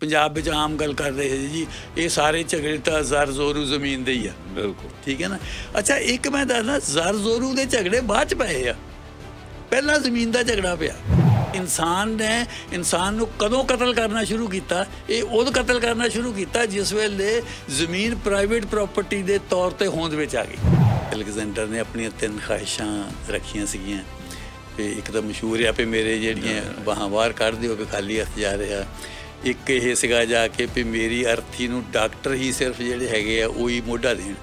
ਪੰਜਾਬ ਵਿੱਚ ਆਮ ਗੱਲ ਕਰ ਰਹੇ ਜੀ ਇਹ ਸਾਰੇ ਝਗੜੇ ਤਾਂ ਜ਼ਰ ਜ਼ੋਰੂ ਜ਼ਮੀਨ ਦੇ ਹੀ ਆ ਬਿਲਕੁਲ ਠੀਕ ਹੈ ਨਾ ਅੱਛਾ ਇੱਕ ਮੈਂ ਦੱਸਦਾ ਜ਼ਰ ਜ਼ੋਰੂ ਦੇ ਝਗੜੇ ਬਾਅਦ ਚ ਪਏ ਆ ਪਹਿਲਾਂ ਜ਼ਮੀਨ ਦਾ ਝਗੜਾ ਪਿਆ ਇਨਸਾਨ ਨੇ ਇਨਸਾਨ ਨੂੰ ਕਦੋਂ ਕਤਲ ਕਰਨਾ ਸ਼ੁਰੂ ਕੀਤਾ ਇਹ ਉਹਦ ਕਤਲ ਕਰਨਾ ਸ਼ੁਰੂ ਕੀਤਾ ਜਿਸ ਵੇਲੇ ਜ਼ਮੀਨ ਪ੍ਰਾਈਵੇਟ ਪ੍ਰਾਪਰਟੀ ਦੇ ਤੌਰ ਤੇ ਹੋਂਦ ਵਿੱਚ ਆ ਗਈ ਅਲੈਗਜ਼ੈਂਡਰ ਨੇ ਆਪਣੀਆਂ ਤਿੰਨ ਖਾਹਿਸ਼ਾਂ ਰੱਖੀਆਂ ਸੀਗੀਆਂ ਤੇ ਇੱਕ ਤਾਂ ਮਸ਼ਹੂਰ ਆ ਪੇ ਮੇਰੇ ਜਿਹੜੀਆਂ ਬਾਹਾਂ ਬਾਹਰ ਕੱਢਦੇ ਹੋ ਕਿ ਖਾਲੀ ਹੱਥ ਜਾ ਰਿਹਾ ਇੱਕ ਇਹ ਸਿਗਾ ਜਾ ਕੇ ਵੀ ਮੇਰੀ ਅਰਥੀ ਨੂੰ ਡਾਕਟਰ ਹੀ ਸਿਰਫ ਜਿਹੜੇ ਹੈਗੇ ਆ ਉਹੀ ਮੋਢਾ ਦੇਣ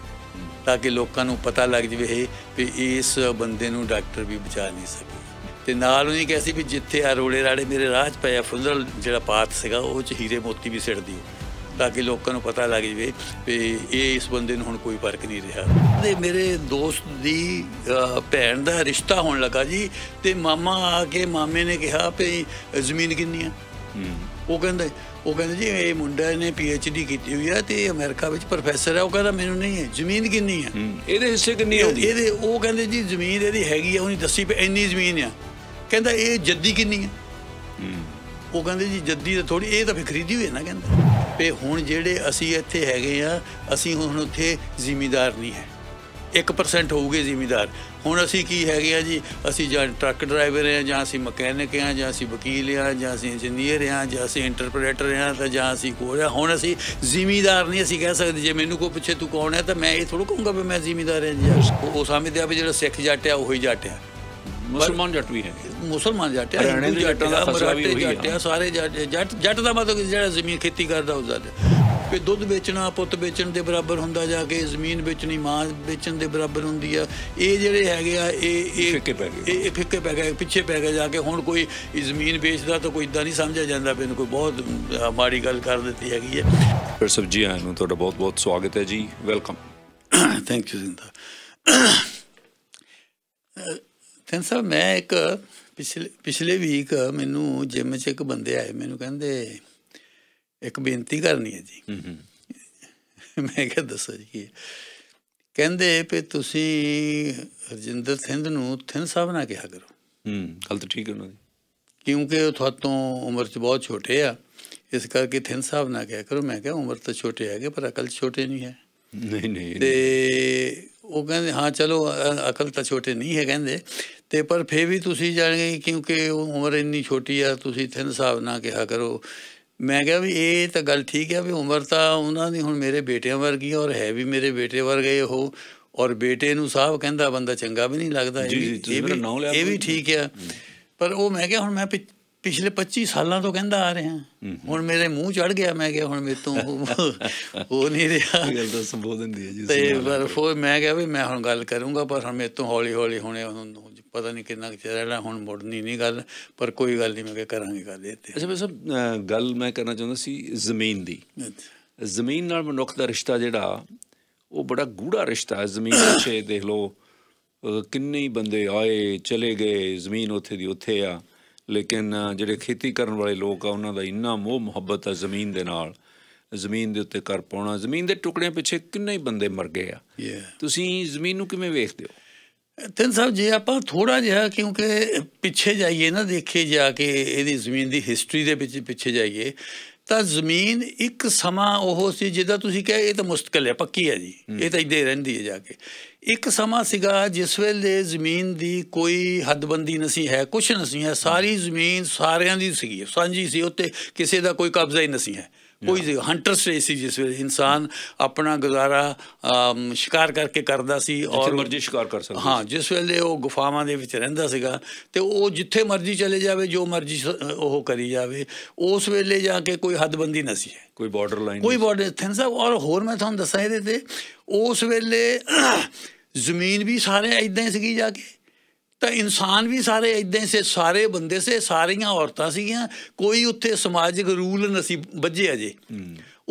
ਤਾਂ ਕਿ ਲੋਕਾਂ ਨੂੰ ਪਤਾ ਲੱਗ ਜਵੇ ਵੀ ਇਸ ਬੰਦੇ ਨੂੰ ਡਾਕਟਰ ਵੀ ਬਚਾ ਨਹੀਂ ਸਕੇ ਤੇ ਨਾਲ ਉਹਨੇ ਕਿਹਾ ਸੀ ਵੀ ਜਿੱਥੇ ਆ ਰੋਲੇ ਰਾੜੇ ਮੇਰੇ ਰਾਜ 'ਚ ਪਿਆ ਫੁਜ਼ਲ ਜਿਹੜਾ ਪਾਤ ਸੀਗਾ ਉਹ 'ਚ ਹੀਰੇ ਮੋਤੀ ਵੀ ਸਿੜ ਦਿਓ ਤਾਂ ਕਿ ਲੋਕਾਂ ਨੂੰ ਪਤਾ ਲੱਗ ਜਵੇ ਵੀ ਇਹ ਇਸ ਬੰਦੇ ਨੂੰ ਹੁਣ ਕੋਈ ਫਰਕ ਨਹੀਂ ਰਿਹਾ ਤੇ ਮੇਰੇ ਦੋਸਤ ਦੀ ਭੈਣ ਦਾ ਰਿਸ਼ਤਾ ਹੋਣ ਲੱਗਾ ਜੀ ਤੇ ਮਾਮਾ ਆ ਕੇ ਮਾਮੇ ਨੇ ਕਿਹਾ ਵੀ ਜ਼ਮੀਨ ਕਿੰਨੀ ਆ ਉਹ ਕਹਿੰਦੇ ਉਹ ਕਹਿੰਦੇ ਜੀ ਇਹ ਮੁੰਡਾ ਨੇ ਪੀਐਚਡੀ ਕੀਤੀ ਹੋਈ ਆ ਤੇ ਅਮਰੀਕਾ ਵਿੱਚ ਪ੍ਰੋਫੈਸਰ ਆ ਉਹ ਕਹਿੰਦਾ ਮੈਨੂੰ ਨਹੀਂ ਹੈ ਜ਼ਮੀਨ ਕਿੰਨੀ ਆ ਇਹਦੇ ਹਿੱਸੇ ਕਿੰਨੀ ਆ ਇਹਦੇ ਉਹ ਕਹਿੰਦੇ ਜੀ ਜ਼ਮੀਨ ਇਹਦੀ ਹੈਗੀ ਆ ਉਹਨੇ ਦੱਸੀ ਪਈ ਇੰਨੀ ਜ਼ਮੀਨ ਆ ਕਹਿੰਦਾ ਇਹ ਜੱਦੀ ਕਿੰਨੀ ਆ ਉਹ ਕਹਿੰਦੇ ਜੀ ਜੱਦੀ ਤਾਂ ਥੋੜੀ ਇਹ ਤਾਂ ਫੇ ਖਰੀਦੀ ਹੋਈ ਹੈ ਨਾ ਕਹਿੰਦਾ ਤੇ ਹੁਣ ਜਿਹੜੇ ਅਸੀਂ ਇੱਥੇ ਹੈਗੇ ਆ ਅਸੀਂ ਹੁਣ ਉੱਥੇ ਜ਼ਿਮੀਦਾਰ ਨਹੀਂ ਹੈ 1% ਹੋਊਗੇ ਜ਼ਿਮੀਦਾਰ ਹੁਣ ਅਸੀਂ ਕੀ ਹੈਗੇ ਆ ਜੀ ਅਸੀਂ ਜਾਂ ਟਰੱਕ ਡਰਾਈਵਰ ਆ ਜਾਂ ਅਸੀਂ ਮਕੈਨਿਕ ਆ ਜਾਂ ਅਸੀਂ ਵਕੀਲ ਆ ਜਾਂ ਅਸੀਂ ਇੰਜੀਨੀਅਰ ਆ ਜਾਂ ਅਸੀਂ ਇੰਟਰਪ੍ਰੀਟਰ ਆ ਤਾਂ ਜਾਂ ਅਸੀਂ ਕੋਲ ਆ ਹੁਣ ਅਸੀਂ ਜ਼ਿਮੀਦਾਰ ਨਹੀਂ ਅਸੀਂ ਕਹਿ ਸਕਦੇ ਜੇ ਮੈਨੂੰ ਕੋਈ ਪੁੱਛੇ ਤੂੰ ਕੌਣ ਹੈ ਤਾਂ ਮੈਂ ਇਹ ਥੋੜਾ ਕਹੂੰਗਾ ਵੀ ਮੈਂ ਜ਼ਿਮੀਦਾਰ ਹਾਂ ਜੀ ਉਹ ਸਮਝਦੇ ਆ ਵੀ ਜਿਹੜਾ ਸਿੱਖ ਜੱਟ ਆ ਉਹੀ ਜੱਟ ਆ ਮੁਸਲਮਾਨ ਜੱਟ ਵੀ ਹੈ ਮੁਸਲਮਾਨ ਜੱਟ ਆ ਹਿੰਦੂ ਜੱਟ ਦਾ ਮਰਾਠੇ ਜੱਟ ਆ ਸਾਰੇ ਜੱਟ ਜੱਟ ਦਾ ਮਤਲਬ ਜਿਹੜਾ ਜ਼ਮੀਨ ਖੇਤੀ ਕਰਦਾ ਜੱਟ ਦਾ ਕਿ ਦੁੱਧ ਵੇਚਣਾ ਪੁੱਤ ਵੇਚਣ ਦੇ ਬਰਾਬਰ ਹੁੰਦਾ ਜਾ ਕੇ ਜ਼ਮੀਨ ਵੇਚਣੀ ਮਾਂ ਵੇਚਣ ਦੇ ਬਰਾਬਰ ਹੁੰਦੀ ਆ ਇਹ ਜਿਹੜੇ ਹੈਗੇ ਆ ਇਹ ਇਹ ਫਿੱਕੇ ਪੈ ਗਏ ਇਹ ਫਿੱਕੇ ਪੈ ਗਏ ਪਿੱਛੇ ਪੈ ਗਏ ਜਾ ਕੇ ਹੁਣ ਕੋਈ ਜ਼ਮੀਨ ਵੇਚਦਾ ਤਾਂ ਕੋਈ ਇਦਾਂ ਨਹੀਂ ਸਮਝਿਆ ਜਾਂਦਾ ਵੀ ਇਹਨੂੰ ਕੋਈ ਬਹੁਤ ਮਾੜੀ ਗੱਲ ਕਰ ਦਿੱਤੀ ਹੈਗੀ ਹੈ ਫਿਰ ਸਭ ਜੀ ਆਇਆਂ ਨੂੰ ਤੁਹਾਡਾ ਬਹੁਤ ਬਹੁਤ ਸਵਾਗਤ ਹੈ ਜੀ ਵੈਲਕਮ ਥੈਂਕ ਯੂ ਜਿੰਦਾ ਤੈਨ ਸਰ ਮੈਂ ਇੱਕ ਪਿਛਲੇ ਪਿਛਲੇ ਵੀਕ ਮੈਨੂੰ ਜਿਮ 'ਚ ਇੱਕ ਬੰਦੇ ਆਏ ਮੈਨੂੰ ਕਹਿੰਦੇ ਇੱਕ ਬੇਨਤੀ ਕਰਨੀ ਹੈ ਜੀ ਮੈਂ ਕਿਹਾ ਦੱਸੋ ਜੀ ਕਹਿੰਦੇ ਵੀ ਤੁਸੀਂ ਰਜਿੰਦਰ ਸਿੰਘ ਨੂੰ ਥਿੰਨ ਸਾਹਿਬ ਨਾਲ ਕਿਹਾ ਕਰੋ ਹੂੰ ਗੱਲ ਤਾਂ ਠੀਕ ਹੈ ਉਹਨਾਂ ਦੀ ਕਿਉਂਕਿ ਉਹ ਤੁਹਾਤੋਂ ਉਮਰ 'ਚ ਬਹੁਤ ਛੋਟੇ ਆ ਇਸ ਕਰਕੇ ਥਿੰਨ ਸਾਹਿਬ ਨਾਲ ਕਿਹਾ ਕਰੋ ਮੈਂ ਕਿਹਾ ਉਮਰ ਤਾਂ ਛੋਟੇ ਹੈਗੇ ਪਰ ਅਕਲ ਛੋਟੇ ਨਹੀਂ ਹੈ ਨਹੀਂ ਨਹੀਂ ਤੇ ਉਹ ਕਹਿੰਦੇ ਹਾਂ ਚਲੋ ਅਕਲ ਤਾਂ ਛੋਟੇ ਨਹੀਂ ਹੈ ਕਹਿੰਦੇ ਤੇ ਪਰ ਫੇ ਵੀ ਤੁਸੀਂ ਜਾਣਗੇ ਕਿਉਂਕਿ ਉਹ ਉਮਰ ਇੰਨੀ ਛੋਟੀ ਆ ਤੁਸੀਂ ਥਿੰਨ ਸਾਹਿਬ ਨਾਲ ਕਿਹਾ ਕਰੋ ਮੈਂ ਕਿਹਾ ਵੀ ਇਹ ਤਾਂ ਗੱਲ ਠੀਕ ਹੈ ਵੀ ਉਮਰ ਤਾਂ ਉਹਨਾਂ ਦੀ ਹੁਣ ਮੇਰੇ ਬੇਟਿਆਂ ਵਰਗੀ ਔਰ ਹੈ ਵੀ ਮੇਰੇ ਬੇਟੇ ਵਰਗੇ ਉਹ ਔਰ ਬੇਟੇ ਨੂੰ ਸਾਹਿਬ ਕਹਿੰਦਾ ਬੰਦਾ ਚੰਗਾ ਵੀ ਨਹੀਂ ਲੱਗਦਾ ਇਹ ਵੀ ਇਹ ਵੀ ਠੀਕ ਆ ਪਰ ਉਹ ਮੈਂ ਕਿਹਾ ਹੁਣ ਮੈਂ ਪਿਛਲੇ 25 ਸਾਲਾਂ ਤੋਂ ਕਹਿੰਦਾ ਆ ਰਿਹਾ ਹੁਣ ਮੇਰੇ ਮੂੰਹ ਚੜ ਗਿਆ ਮੈਂ ਕਿਹਾ ਹੁਣ ਮੇਰੇ ਤੋਂ ਉਹ ਨਹੀਂ ਰਿਹਾ ਗੱਲ ਤਾਂ ਸੰਬੋਧਨ ਦੀ ਹੈ ਜੀ ਤੇ ਪਰ ਫੋ ਮੈਂ ਕਿਹਾ ਵੀ ਮੈਂ ਹੁਣ ਗੱਲ ਕਰੂੰਗਾ ਪਰ ਹੁਣ ਮੇਰੇ ਤੋਂ ਹੌਲੀ ਹੌਲੀ ਹੁਣੇ ਪਤਾ ਨਹੀਂ ਕਿੰਨਾ ਚਿਰ ਰਹਿਣਾ ਹੁਣ ਮੁੜਨੀ ਨਹੀਂ ਗੱਲ ਪਰ ਕੋਈ ਗੱਲ ਨਹੀਂ ਮੈਂ ਕਿ ਕਰਾਂਗੇ ਗੱਲ ਦਿੱਤੇ ਅੱਛਾ ਮੈਂ ਸਭ ਗੱਲ ਮੈਂ ਕਰਨਾ ਚਾਹੁੰਦਾ ਸੀ ਜ਼ਮੀਨ ਦੀ ਜ਼ਮੀਨ ਨਾਲ ਮਨੁੱਖ ਦਾ ਰਿਸ਼ਤਾ ਜਿਹੜਾ ਉਹ ਬੜਾ ਗੂੜਾ ਰਿਸ਼ਤਾ ਹੈ ਜ਼ਮੀਨ ਪਿੱਛੇ ਦੇਖ ਲੋ ਕਿੰਨੇ ਬੰਦੇ ਆਏ ਚਲੇ ਗਏ ਜ਼ਮੀਨ ਉੱਥੇ ਦੀ ਉੱਥੇ ਆ ਲੇਕਿਨ ਜਿਹੜੇ ਖੇਤੀ ਕਰਨ ਵਾਲੇ ਲੋਕ ਆ ਉਹਨਾਂ ਦਾ ਇੰਨਾ ਮੋਹ ਮੁਹੱਬਤ ਹੈ ਜ਼ਮੀਨ ਦੇ ਨਾਲ ਜ਼ਮੀਨ ਦੇ ਉੱਤੇ ਕਰ ਪਾਉਣਾ ਜ਼ਮੀਨ ਦੇ ਟੁਕੜਿਆਂ ਪਿੱਛੇ ਕਿੰਨੇ ਬੰਦੇ ਮਰ ਗਏ ਆ ਤੁਸੀਂ ਜ਼ਮੀਨ ਨੂੰ ਕਿਵੇਂ ਵੇਖਦੇ ਹੋ ਤਿੰਨ ਸਾਹਿਬ ਜੀ ਆਪਾਂ ਥੋੜਾ ਜਿਹਾ ਕਿਉਂਕਿ ਪਿੱਛੇ ਜਾਈਏ ਨਾ ਦੇਖੇ ਜਾ ਕੇ ਇਹਦੀ ਜ਼ਮੀਨ ਦੀ ਹਿਸਟਰੀ ਦੇ ਵਿੱਚ ਪਿੱਛੇ ਜਾਈਏ ਤਾਂ ਜ਼ਮੀਨ ਇੱਕ ਸਮਾਂ ਉਹ ਸੀ ਜਿਹਦਾ ਤੁਸੀਂ ਕਹੇ ਇਹ ਤਾਂ ਮੁਸਤਕਲ ਹੈ ਪੱਕੀ ਹੈ ਜੀ ਇਹ ਤਾਂ ਇੱਦੇ ਰਹਿੰਦੀ ਹੈ ਜਾ ਕੇ ਇੱਕ ਸਮਾਂ ਸੀਗਾ ਜਿਸ ਵੇਲੇ ਜ਼ਮੀਨ ਦੀ ਕੋਈ ਹੱਦਬੰਦੀ ਨਹੀਂ ਸੀ ਹੈ ਕੁਝ ਨਹੀਂ ਸੀ ਹੈ ਸਾਰੀ ਜ਼ਮੀਨ ਸਾਰਿਆਂ ਦੀ ਸੀਗੀ ਸਾਂਝੀ ਸੀ ਉੱਤੇ ਕਿਸੇ ਦਾ ਕੋਈ ਕਬਜ਼ਾ ਹੀ ਨਹੀਂ ਸੀ ਹੈ ਕੋਈ ਹੰਟਰ ਸਟੇ ਸੀ ਜਿਸ ਵਿੱਚ ਇਨਸਾਨ ਆਪਣਾ ਗੁਜ਼ਾਰਾ ਸ਼ਿਕਾਰ ਕਰਕੇ ਕਰਦਾ ਸੀ ਔਰ ਮਰਜ਼ੀ ਸ਼ਿਕਾਰ ਕਰ ਸਕਦਾ ਹਾਂ ਜਿਸ ਵੇਲੇ ਉਹ ਗੁਫਾਵਾਂ ਦੇ ਵਿੱਚ ਰਹਿੰਦਾ ਸੀਗਾ ਤੇ ਉਹ ਜਿੱਥੇ ਮਰਜ਼ੀ ਚਲੇ ਜਾਵੇ ਜੋ ਮਰਜ਼ੀ ਉਹ ਕਰੀ ਜਾਵੇ ਉਸ ਵੇਲੇ ਜਾ ਕੇ ਕੋਈ ਹੱਦਬੰਦੀ ਨਹੀਂ ਸੀ ਕੋਈ ਬਾਰਡਰ ਲਾਈਨ ਕੋਈ ਬਾਰਡਰ ਥਿੰਨ ਸਾਹਿਬ ਔਰ ਹੋਰ ਮੈਂ ਤੁਹਾਨੂੰ ਦੱਸਾਂ ਇਹਦੇ ਤੇ ਉਸ ਵੇਲੇ ਜ਼ਮੀਨ ਵੀ ਸਾਰੇ ਇਦਾਂ ਹੀ ਸੀਗੀ ਜਾ ਕੇ ਤਾਂ ਇਨਸਾਨ ਵੀ ਸਾਰੇ ਇਦਾਂ ਹੀ ਸੇ ਸਾਰੇ ਬੰਦੇ ਸੇ ਸਾਰੀਆਂ ਔਰਤਾਂ ਸੀਗੀਆਂ ਕੋਈ ਉੱਥੇ ਸਮਾਜਿਕ ਰੂਲ ਨਸੀ ਬੱਜੇ ਅਜੇ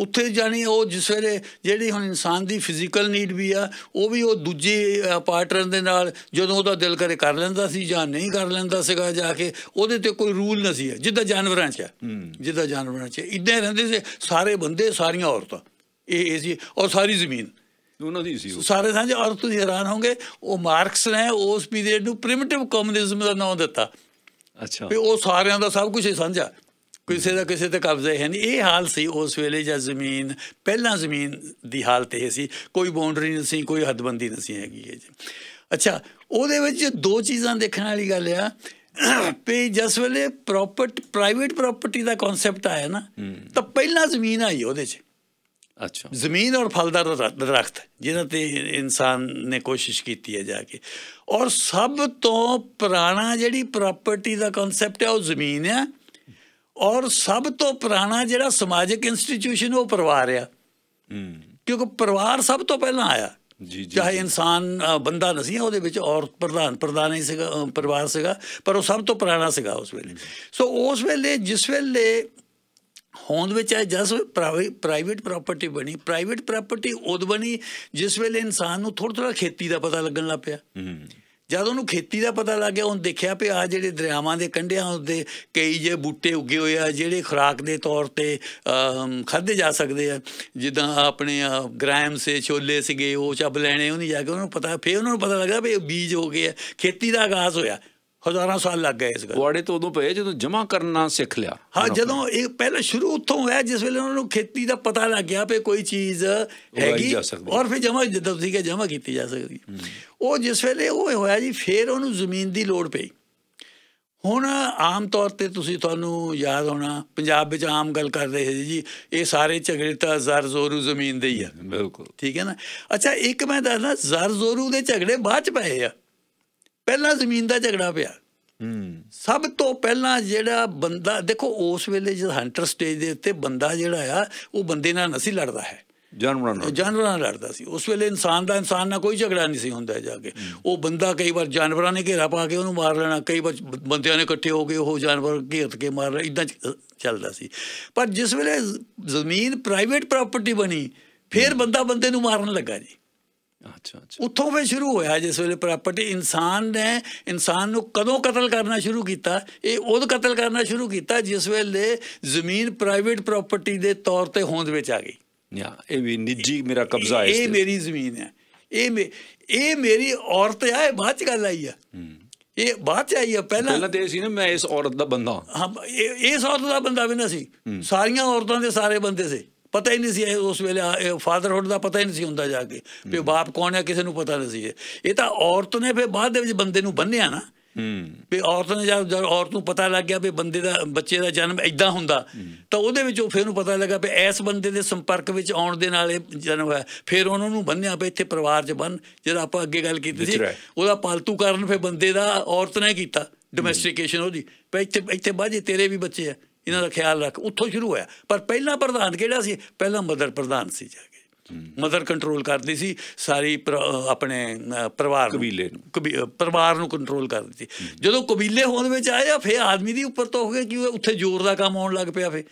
ਉੱਥੇ ਜਾਣੀ ਉਹ ਜਿਸ ਵੇਲੇ ਜਿਹੜੀ ਹੁਣ ਇਨਸਾਨ ਦੀ ਫਿਜ਼ੀਕਲ ਨੀਡ ਵੀ ਆ ਉਹ ਵੀ ਉਹ ਦੂਜੀ ਪਾਰਟਨਰ ਦੇ ਨਾਲ ਜਦੋਂ ਉਹਦਾ ਦਿਲ ਕਰੇ ਕਰ ਲੈਂਦਾ ਸੀ ਜਾਂ ਨਹੀਂ ਕਰ ਲੈਂਦਾ ਸੀਗਾ ਜਾ ਕੇ ਉਹਦੇ ਤੇ ਕੋਈ ਰੂਲ ਨਹੀਂ ਸੀ ਜਿੱਦਾਂ ਜਾਨਵਰਾਂ 'ਚ ਜਿੱਦਾਂ ਜਾਨਵਰਾਂ 'ਚ ਇਦਾਂ ਰਹਿੰਦੇ ਸੀ ਸਾਰੇ ਬੰਦੇ ਸਾਰੀਆਂ ਔਰਤਾਂ ਇਹ ਇਹ ਸੀ ਔਰ ਸਾਰੀ ਜ਼ਮੀਨ ਉਹਨਾਂ ਦੀ ਸੀ ਸਾਰੇ ਸਾਂਝੇ ਔਰ ਤੁਸੀਂ ਹੈਰਾਨ ਹੋਗੇ ਉਹ ਮਾਰਕਸ ਨੇ ਉਸ ਪੀਰੀਅਡ ਨੂੰ ਪ੍ਰਿਮਿਟਿਵ ਕਮਿਊਨਿਜ਼ਮ ਦਾ ਨਾਮ ਦਿੱਤਾ ਅੱਛਾ ਵੀ ਉਹ ਸਾਰਿਆਂ ਦਾ ਸਭ ਕੁਝ ਸਾਂਝਾ ਕਿਸੇ ਦਾ ਕਿਸੇ ਤੇ ਕਬਜ਼ਾ ਹੈ ਨਹੀਂ ਇਹ ਹਾਲ ਸੀ ਉਸ ਵੇਲੇ ਜਦ ਜ਼ਮੀਨ ਪਹਿਲਾਂ ਜ਼ਮੀਨ ਦੀ ਹਾਲਤ ਇਹ ਸੀ ਕੋਈ ਬਾਉਂਡਰੀ ਨਹੀਂ ਸੀ ਕੋਈ ਹੱਦਬੰਦੀ ਨਹੀਂ ਸੀ ਹੈਗੀ ਜੀ ਅੱਛਾ ਉਹਦੇ ਵਿੱਚ ਦੋ ਚੀਜ਼ਾਂ ਦੇਖਣ ਵਾਲੀ ਗੱਲ ਆ ਪੇ ਜਸ ਵੇਲੇ ਪ੍ਰਾਪਰਟੀ ਪ੍ਰਾਈਵੇਟ ਪ੍ਰਾਪਰਟੀ ਦਾ ਕਨਸੈਪਟ ਆਇਆ ਨਾ ਤਾਂ ਪਹਿਲਾਂ ਜ਼ਮੀਨ ਆਈ ਉਹਦੇ 'ਚ ਅੱਛਾ ਜ਼ਮੀਨ ਔਰ ਫਲਦਾਰ ਦਰਖਤ ਜਿਨ੍ਹਾਂ ਤੇ ਇਨਸਾਨ ਨੇ ਕੋਸ਼ਿਸ਼ ਕੀਤੀ ਹੈ ਜਾ ਕੇ ਔਰ ਸਭ ਤੋਂ ਪੁਰਾਣਾ ਜਿਹੜੀ ਪ੍ਰਾਪਰਟੀ ਦਾ ਕਨਸੈਪਟ ਹੈ ਉਹ ਜ਼ਮੀਨ ਹੈ ਔਰ ਸਭ ਤੋਂ ਪੁਰਾਣਾ ਜਿਹੜਾ ਸਮਾਜਿਕ ਇੰਸਟੀਟਿਊਸ਼ਨ ਉਹ ਪਰਿਵਾਰ ਆ ਕਿਉਂਕਿ ਪਰਿਵਾਰ ਸਭ ਤੋਂ ਪਹਿਲਾਂ ਆਇਆ ਜੀ ਜੀ ਚਾਹੇ ਇਨਸਾਨ ਬੰਦਾ ਨਹੀਂ ਉਹਦੇ ਵਿੱਚ ਔਰਤ ਪ੍ਰਧਾਨ ਪ੍ਰਧਾਨ ਹੀ ਸੀਗਾ ਪਰਿਵਾਰ ਸੀਗਾ ਪਰ ਉਹ ਸਭ ਤੋਂ ਪੁਰਾਣਾ ਸੀਗਾ ਉਸ ਵੇਲੇ ਸੋ ਉਸ ਵੇਲੇ ਜਿਸ ਵੇਲੇ ਹੋਂਦ ਵਿੱਚ ਹੈ ਜਸ ਪ੍ਰਾਈਵੇਟ ਪ੍ਰਾਪਰਟੀ ਬਣੀ ਪ੍ਰਾਈਵੇਟ ਪ੍ਰਾਪਰਟੀ ਉਦ ਬਣੀ ਜਿਸ ਵੇਲੇ ਇਨਸਾਨ ਨੂੰ ਥੋੜਾ ਥੋੜਾ ਖੇਤੀ ਦਾ ਪਤਾ ਲੱਗਣ ਲੱਗ ਪਿਆ ਜਦ ਉਹਨੂੰ ਖੇਤੀ ਦਾ ਪਤਾ ਲੱਗ ਗਿਆ ਉਹਨ ਦੇਖਿਆ ਪਿਆ ਆ ਜਿਹੜੇ ਦਰਿਆਵਾਂ ਦੇ ਕੰਢਿਆਂ ਉੱਤੇ ਕਈ ਜੇ ਬੂਟੇ ਉੱਗੇ ਹੋਏ ਆ ਜਿਹੜੇ ਖੁਰਾਕ ਦੇ ਤੌਰ ਤੇ ਖਾਦੇ ਜਾ ਸਕਦੇ ਆ ਜਿੱਦਾਂ ਆਪਣੇ ਗ੍ਰਾਮ ਸੇ ਛੋਲੇ ਸੀਗੇ ਉਹ ਚੱਬ ਲੈਣੇ ਉਹਨੇ ਜਾ ਕੇ ਉਹਨੂੰ ਪਤਾ ਫੇਰ ਉਹਨੂੰ ਪਤਾ ਲੱਗਾ ਵੀ ਬੀਜ ਹੋ ਗਏ ਆ ਖੇਤੀ ਦਾ ਆਗਾਜ਼ ਹੋਇਆ ਹਜ਼ਾਰਾਂ ਸਾਲ ਲੱਗ ਗਏ ਇਸ ਗੱਲ ਵਾੜੇ ਤੋਂ ਉਦੋਂ ਪਏ ਜਦੋਂ ਜਮਾ ਕਰਨਾ ਸਿੱਖ ਲਿਆ ਹਾਂ ਜਦੋਂ ਇਹ ਪਹਿਲਾਂ ਸ਼ੁਰੂ ਉੱਥੋਂ ਹੋਇਆ ਜਿਸ ਵੇਲੇ ਉਹਨਾਂ ਨੂੰ ਖੇਤੀ ਦਾ ਪਤਾ ਲੱਗ ਗਿਆ ਵੀ ਕੋਈ ਚੀਜ਼ ਹੈਗੀ ਔਰ ਫਿਰ ਜਮਾ ਜਦੋਂ ਤੁਸੀਂ ਕਿ ਜਮਾ ਕੀਤੀ ਜਾ ਸਕਦੀ ਉਹ ਜਿਸ ਵੇਲੇ ਉਹ ਹੋਇਆ ਜੀ ਫਿਰ ਉਹਨੂੰ ਜ਼ਮੀਨ ਦੀ ਲੋੜ ਪਈ ਹੁਣ ਆਮ ਤੌਰ ਤੇ ਤੁਸੀਂ ਤੁਹਾਨੂੰ ਯਾਦ ਹੋਣਾ ਪੰਜਾਬ ਵਿੱਚ ਆਮ ਗੱਲ ਕਰਦੇ ਰਹੇ ਸੀ ਜੀ ਇਹ ਸਾਰੇ ਝਗੜੇ ਤਾਂ ਜ਼ਰ ਜ਼ੋਰੂ ਜ਼ਮੀਨ ਦੇ ਹੀ ਆ ਬਿਲਕੁਲ ਠੀਕ ਹੈ ਨਾ ਅੱਛਾ ਇੱਕ ਮੈਂ ਦੱਸਦਾ ਜ਼ਰ ਜ਼ੋਰੂ ਦੇ ਝਗੜੇ ਬਾਅਦ ਚ ਪਏ ਆ ਪਹਿਲਾਂ ਜ਼ਮੀਨ ਦਾ ਝਗੜਾ ਪਿਆ ਸਭ ਤੋਂ ਪਹਿਲਾਂ ਜਿਹੜਾ ਬੰਦਾ ਦੇਖੋ ਉਸ ਵੇਲੇ ਜਦ ਹੰਟਰ ਸਟੇਜ ਦੇ ਉੱਤੇ ਬੰਦਾ ਜਿਹੜਾ ਆ ਉਹ ਬੰਦੇ ਨਾਲ ਨਹੀਂ ਲੜਦਾ ਹੈ ਜਾਨਵਰਾਂ ਨਾਲ ਜਾਨਵਰਾਂ ਨਾਲ ਲੜਦਾ ਸੀ ਉਸ ਵੇਲੇ ਇਨਸਾਨ ਦਾ ਇਨਸਾਨ ਨਾਲ ਕੋਈ ਝਗੜਾ ਨਹੀਂ ਸੀ ਹੁੰਦਾ ਜਾ ਕੇ ਉਹ ਬੰਦਾ ਕਈ ਵਾਰ ਜਾਨਵਰਾਂ ਨੇ ਘੇਰਾ ਪਾ ਕੇ ਉਹਨੂੰ ਮਾਰ ਲੈਣਾ ਕਈ ਵਾਰ ਬੰਦਿਆਂ ਨੇ ਇਕੱਠੇ ਹੋ ਕੇ ਉਹ ਜਾਨਵਰ ਘੇਰ ਕੇ ਮਾਰ ਲੈ ਇਦਾਂ ਚੱਲਦਾ ਸੀ ਪਰ ਜਿਸ ਵੇਲੇ ਜ਼ਮੀਨ ਪ੍ਰਾਈਵੇਟ ਪ੍ਰਾਪਰਟੀ ਬਣੀ ਫਿਰ ਬੰਦਾ ਬੰਦੇ ਨੂੰ ਮਾਰਨ ਲੱਗਾ ਜੀ ਅੱਛਾ ਅੱਛਾ ਉੱਥੋਂ ਵੇ ਸ਼ੁਰੂ ਹੋਇਆ ਜਿਸ ਵੇਲੇ ਪ੍ਰਾਪਰਟੀ ਇਨਸਾਨ ਨੇ ਇਨਸਾਨ ਨੂੰ ਕਦੋਂ ਕਤਲ ਕਰਨਾ ਸ਼ੁਰੂ ਕੀਤਾ ਇਹ ਉਹ ਕਤਲ ਕਰਨਾ ਸ਼ੁਰੂ ਕੀਤਾ ਜਿਸ ਵੇਲੇ ਜ਼ਮੀਨ ਪ੍ਰਾਈਵੇਟ ਪ੍ਰਾਪਰਟੀ ਦੇ ਤੌਰ ਤੇ ਹੋਂਦ ਵਿੱਚ ਆ ਗਈ ਯਾ ਇਹ ਵੀ ਨਿੱਜੀ ਮੇਰਾ ਕਬਜ਼ਾ ਹੈ ਇਹ ਮੇਰੀ ਜ਼ਮੀਨ ਹੈ ਇਹ ਇਹ ਮੇਰੀ ਔਰਤ ਹੈ ਇਹ ਬਾਅਦ ਚ ਗੱਲ ਆਈ ਆ ਇਹ ਬਾਅਦ ਚ ਆਈ ਆ ਪਹਿਲਾਂ ਪਹਿਲਾਂ ਤੇ ਸੀ ਨਾ ਮੈਂ ਇਸ ਔਰਤ ਦਾ ਬੰਦਾ ਹਾਂ ਇਹ ਇਸ ਔਰਤ ਦਾ ਬੰਦਾ ਵੀ ਨਾ ਸੀ ਸਾਰੀਆਂ ਔਰਤਾਂ ਦੇ ਸਾਰੇ ਬੰਦੇ ਸੀ ਪਤਾ ਹੀ ਨਹੀਂ ਸੀ ਉਸ ਵੇਲੇ ਫਾਦਰਹੁੱਡ ਦਾ ਪਤਾ ਹੀ ਨਹੀਂ ਸੀ ਹੁੰਦਾ ਜਾ ਕੇ ਵੀ ਬਾਪ ਕੌਣ ਹੈ ਕਿਸੇ ਨੂੰ ਪਤਾ ਨਹੀਂ ਸੀ ਇਹ ਤਾਂ ਔਰਤ ਨੇ ਫਿਰ ਬਾਅਦ ਦੇ ਵਿੱਚ ਬੰਦੇ ਨੂੰ ਬੰਨਿਆ ਨਾ ਵੀ ਔਰਤ ਨੇ ਜਦ ਔਰਤ ਨੂੰ ਪਤਾ ਲੱਗ ਗਿਆ ਵੀ ਬੰਦੇ ਦਾ ਬੱਚੇ ਦਾ ਜਨਮ ਇਦਾਂ ਹੁੰਦਾ ਤਾਂ ਉਹਦੇ ਵਿੱਚ ਉਹ ਫਿਰ ਉਹਨੂੰ ਪਤਾ ਲੱਗਾ ਵੀ ਇਸ ਬੰਦੇ ਦੇ ਸੰਪਰਕ ਵਿੱਚ ਆਉਣ ਦੇ ਨਾਲ ਇਹ ਜਨਮ ਹੋਇਆ ਫਿਰ ਉਹਨਾਂ ਨੂੰ ਬੰਨਿਆ ਵੀ ਇੱਥੇ ਪਰਿਵਾਰ 'ਚ ਬੰਨ ਜਿਹੜਾ ਆਪਾਂ ਅੱਗੇ ਗੱਲ ਕੀਤੀ ਸੀ ਉਹਦਾ ਪਾਲਤੂ ਕਰਨ ਫਿਰ ਬੰਦੇ ਦਾ ਔਰਤ ਨੇ ਕੀਤਾ ਡੋਮੈਸਟਿਕੇਸ਼ਨ ਉਹਦੀ ਵੀ ਇੱਥੇ ਇੱਥੇ ਬਾਜੇ ਤੇਰੇ ਵੀ ਬੱਚੇ ਆ ਇਹਨਾਂ ਦਾ ਖਿਆਲ ਰੱਖ ਉੱਥੋਂ ਸ਼ੁਰੂ ਹੋਇਆ ਪਰ ਪਹਿਲਾ ਪ੍ਰਧਾਨ ਕਿਹੜਾ ਸੀ ਪਹਿਲਾ ਮਦਰ ਪ੍ਰਧਾਨ ਸੀ ਜਾ ਕੇ ਮਦਰ ਕੰਟਰੋਲ ਕਰਦੀ ਸੀ ਸਾਰੀ ਆਪਣੇ ਪਰਿਵਾਰ ਕਬੀਲੇ ਨੂੰ ਪਰਿਵਾਰ ਨੂੰ ਕੰਟਰੋਲ ਕਰਦੀ ਸੀ ਜਦੋਂ ਕਬੀਲੇ ਹੋਣ ਵਿੱਚ ਆਇਆ ਫੇ ਆਦਮੀ ਦੀ ਉੱਪਰ ਤੋਂ ਹੋ ਗਿਆ ਕਿ ਉੱਥੇ ਜ਼ੋਰ ਦਾ ਕੰਮ ਆਉਣ ਲੱਗ ਪਿਆ ਫੇ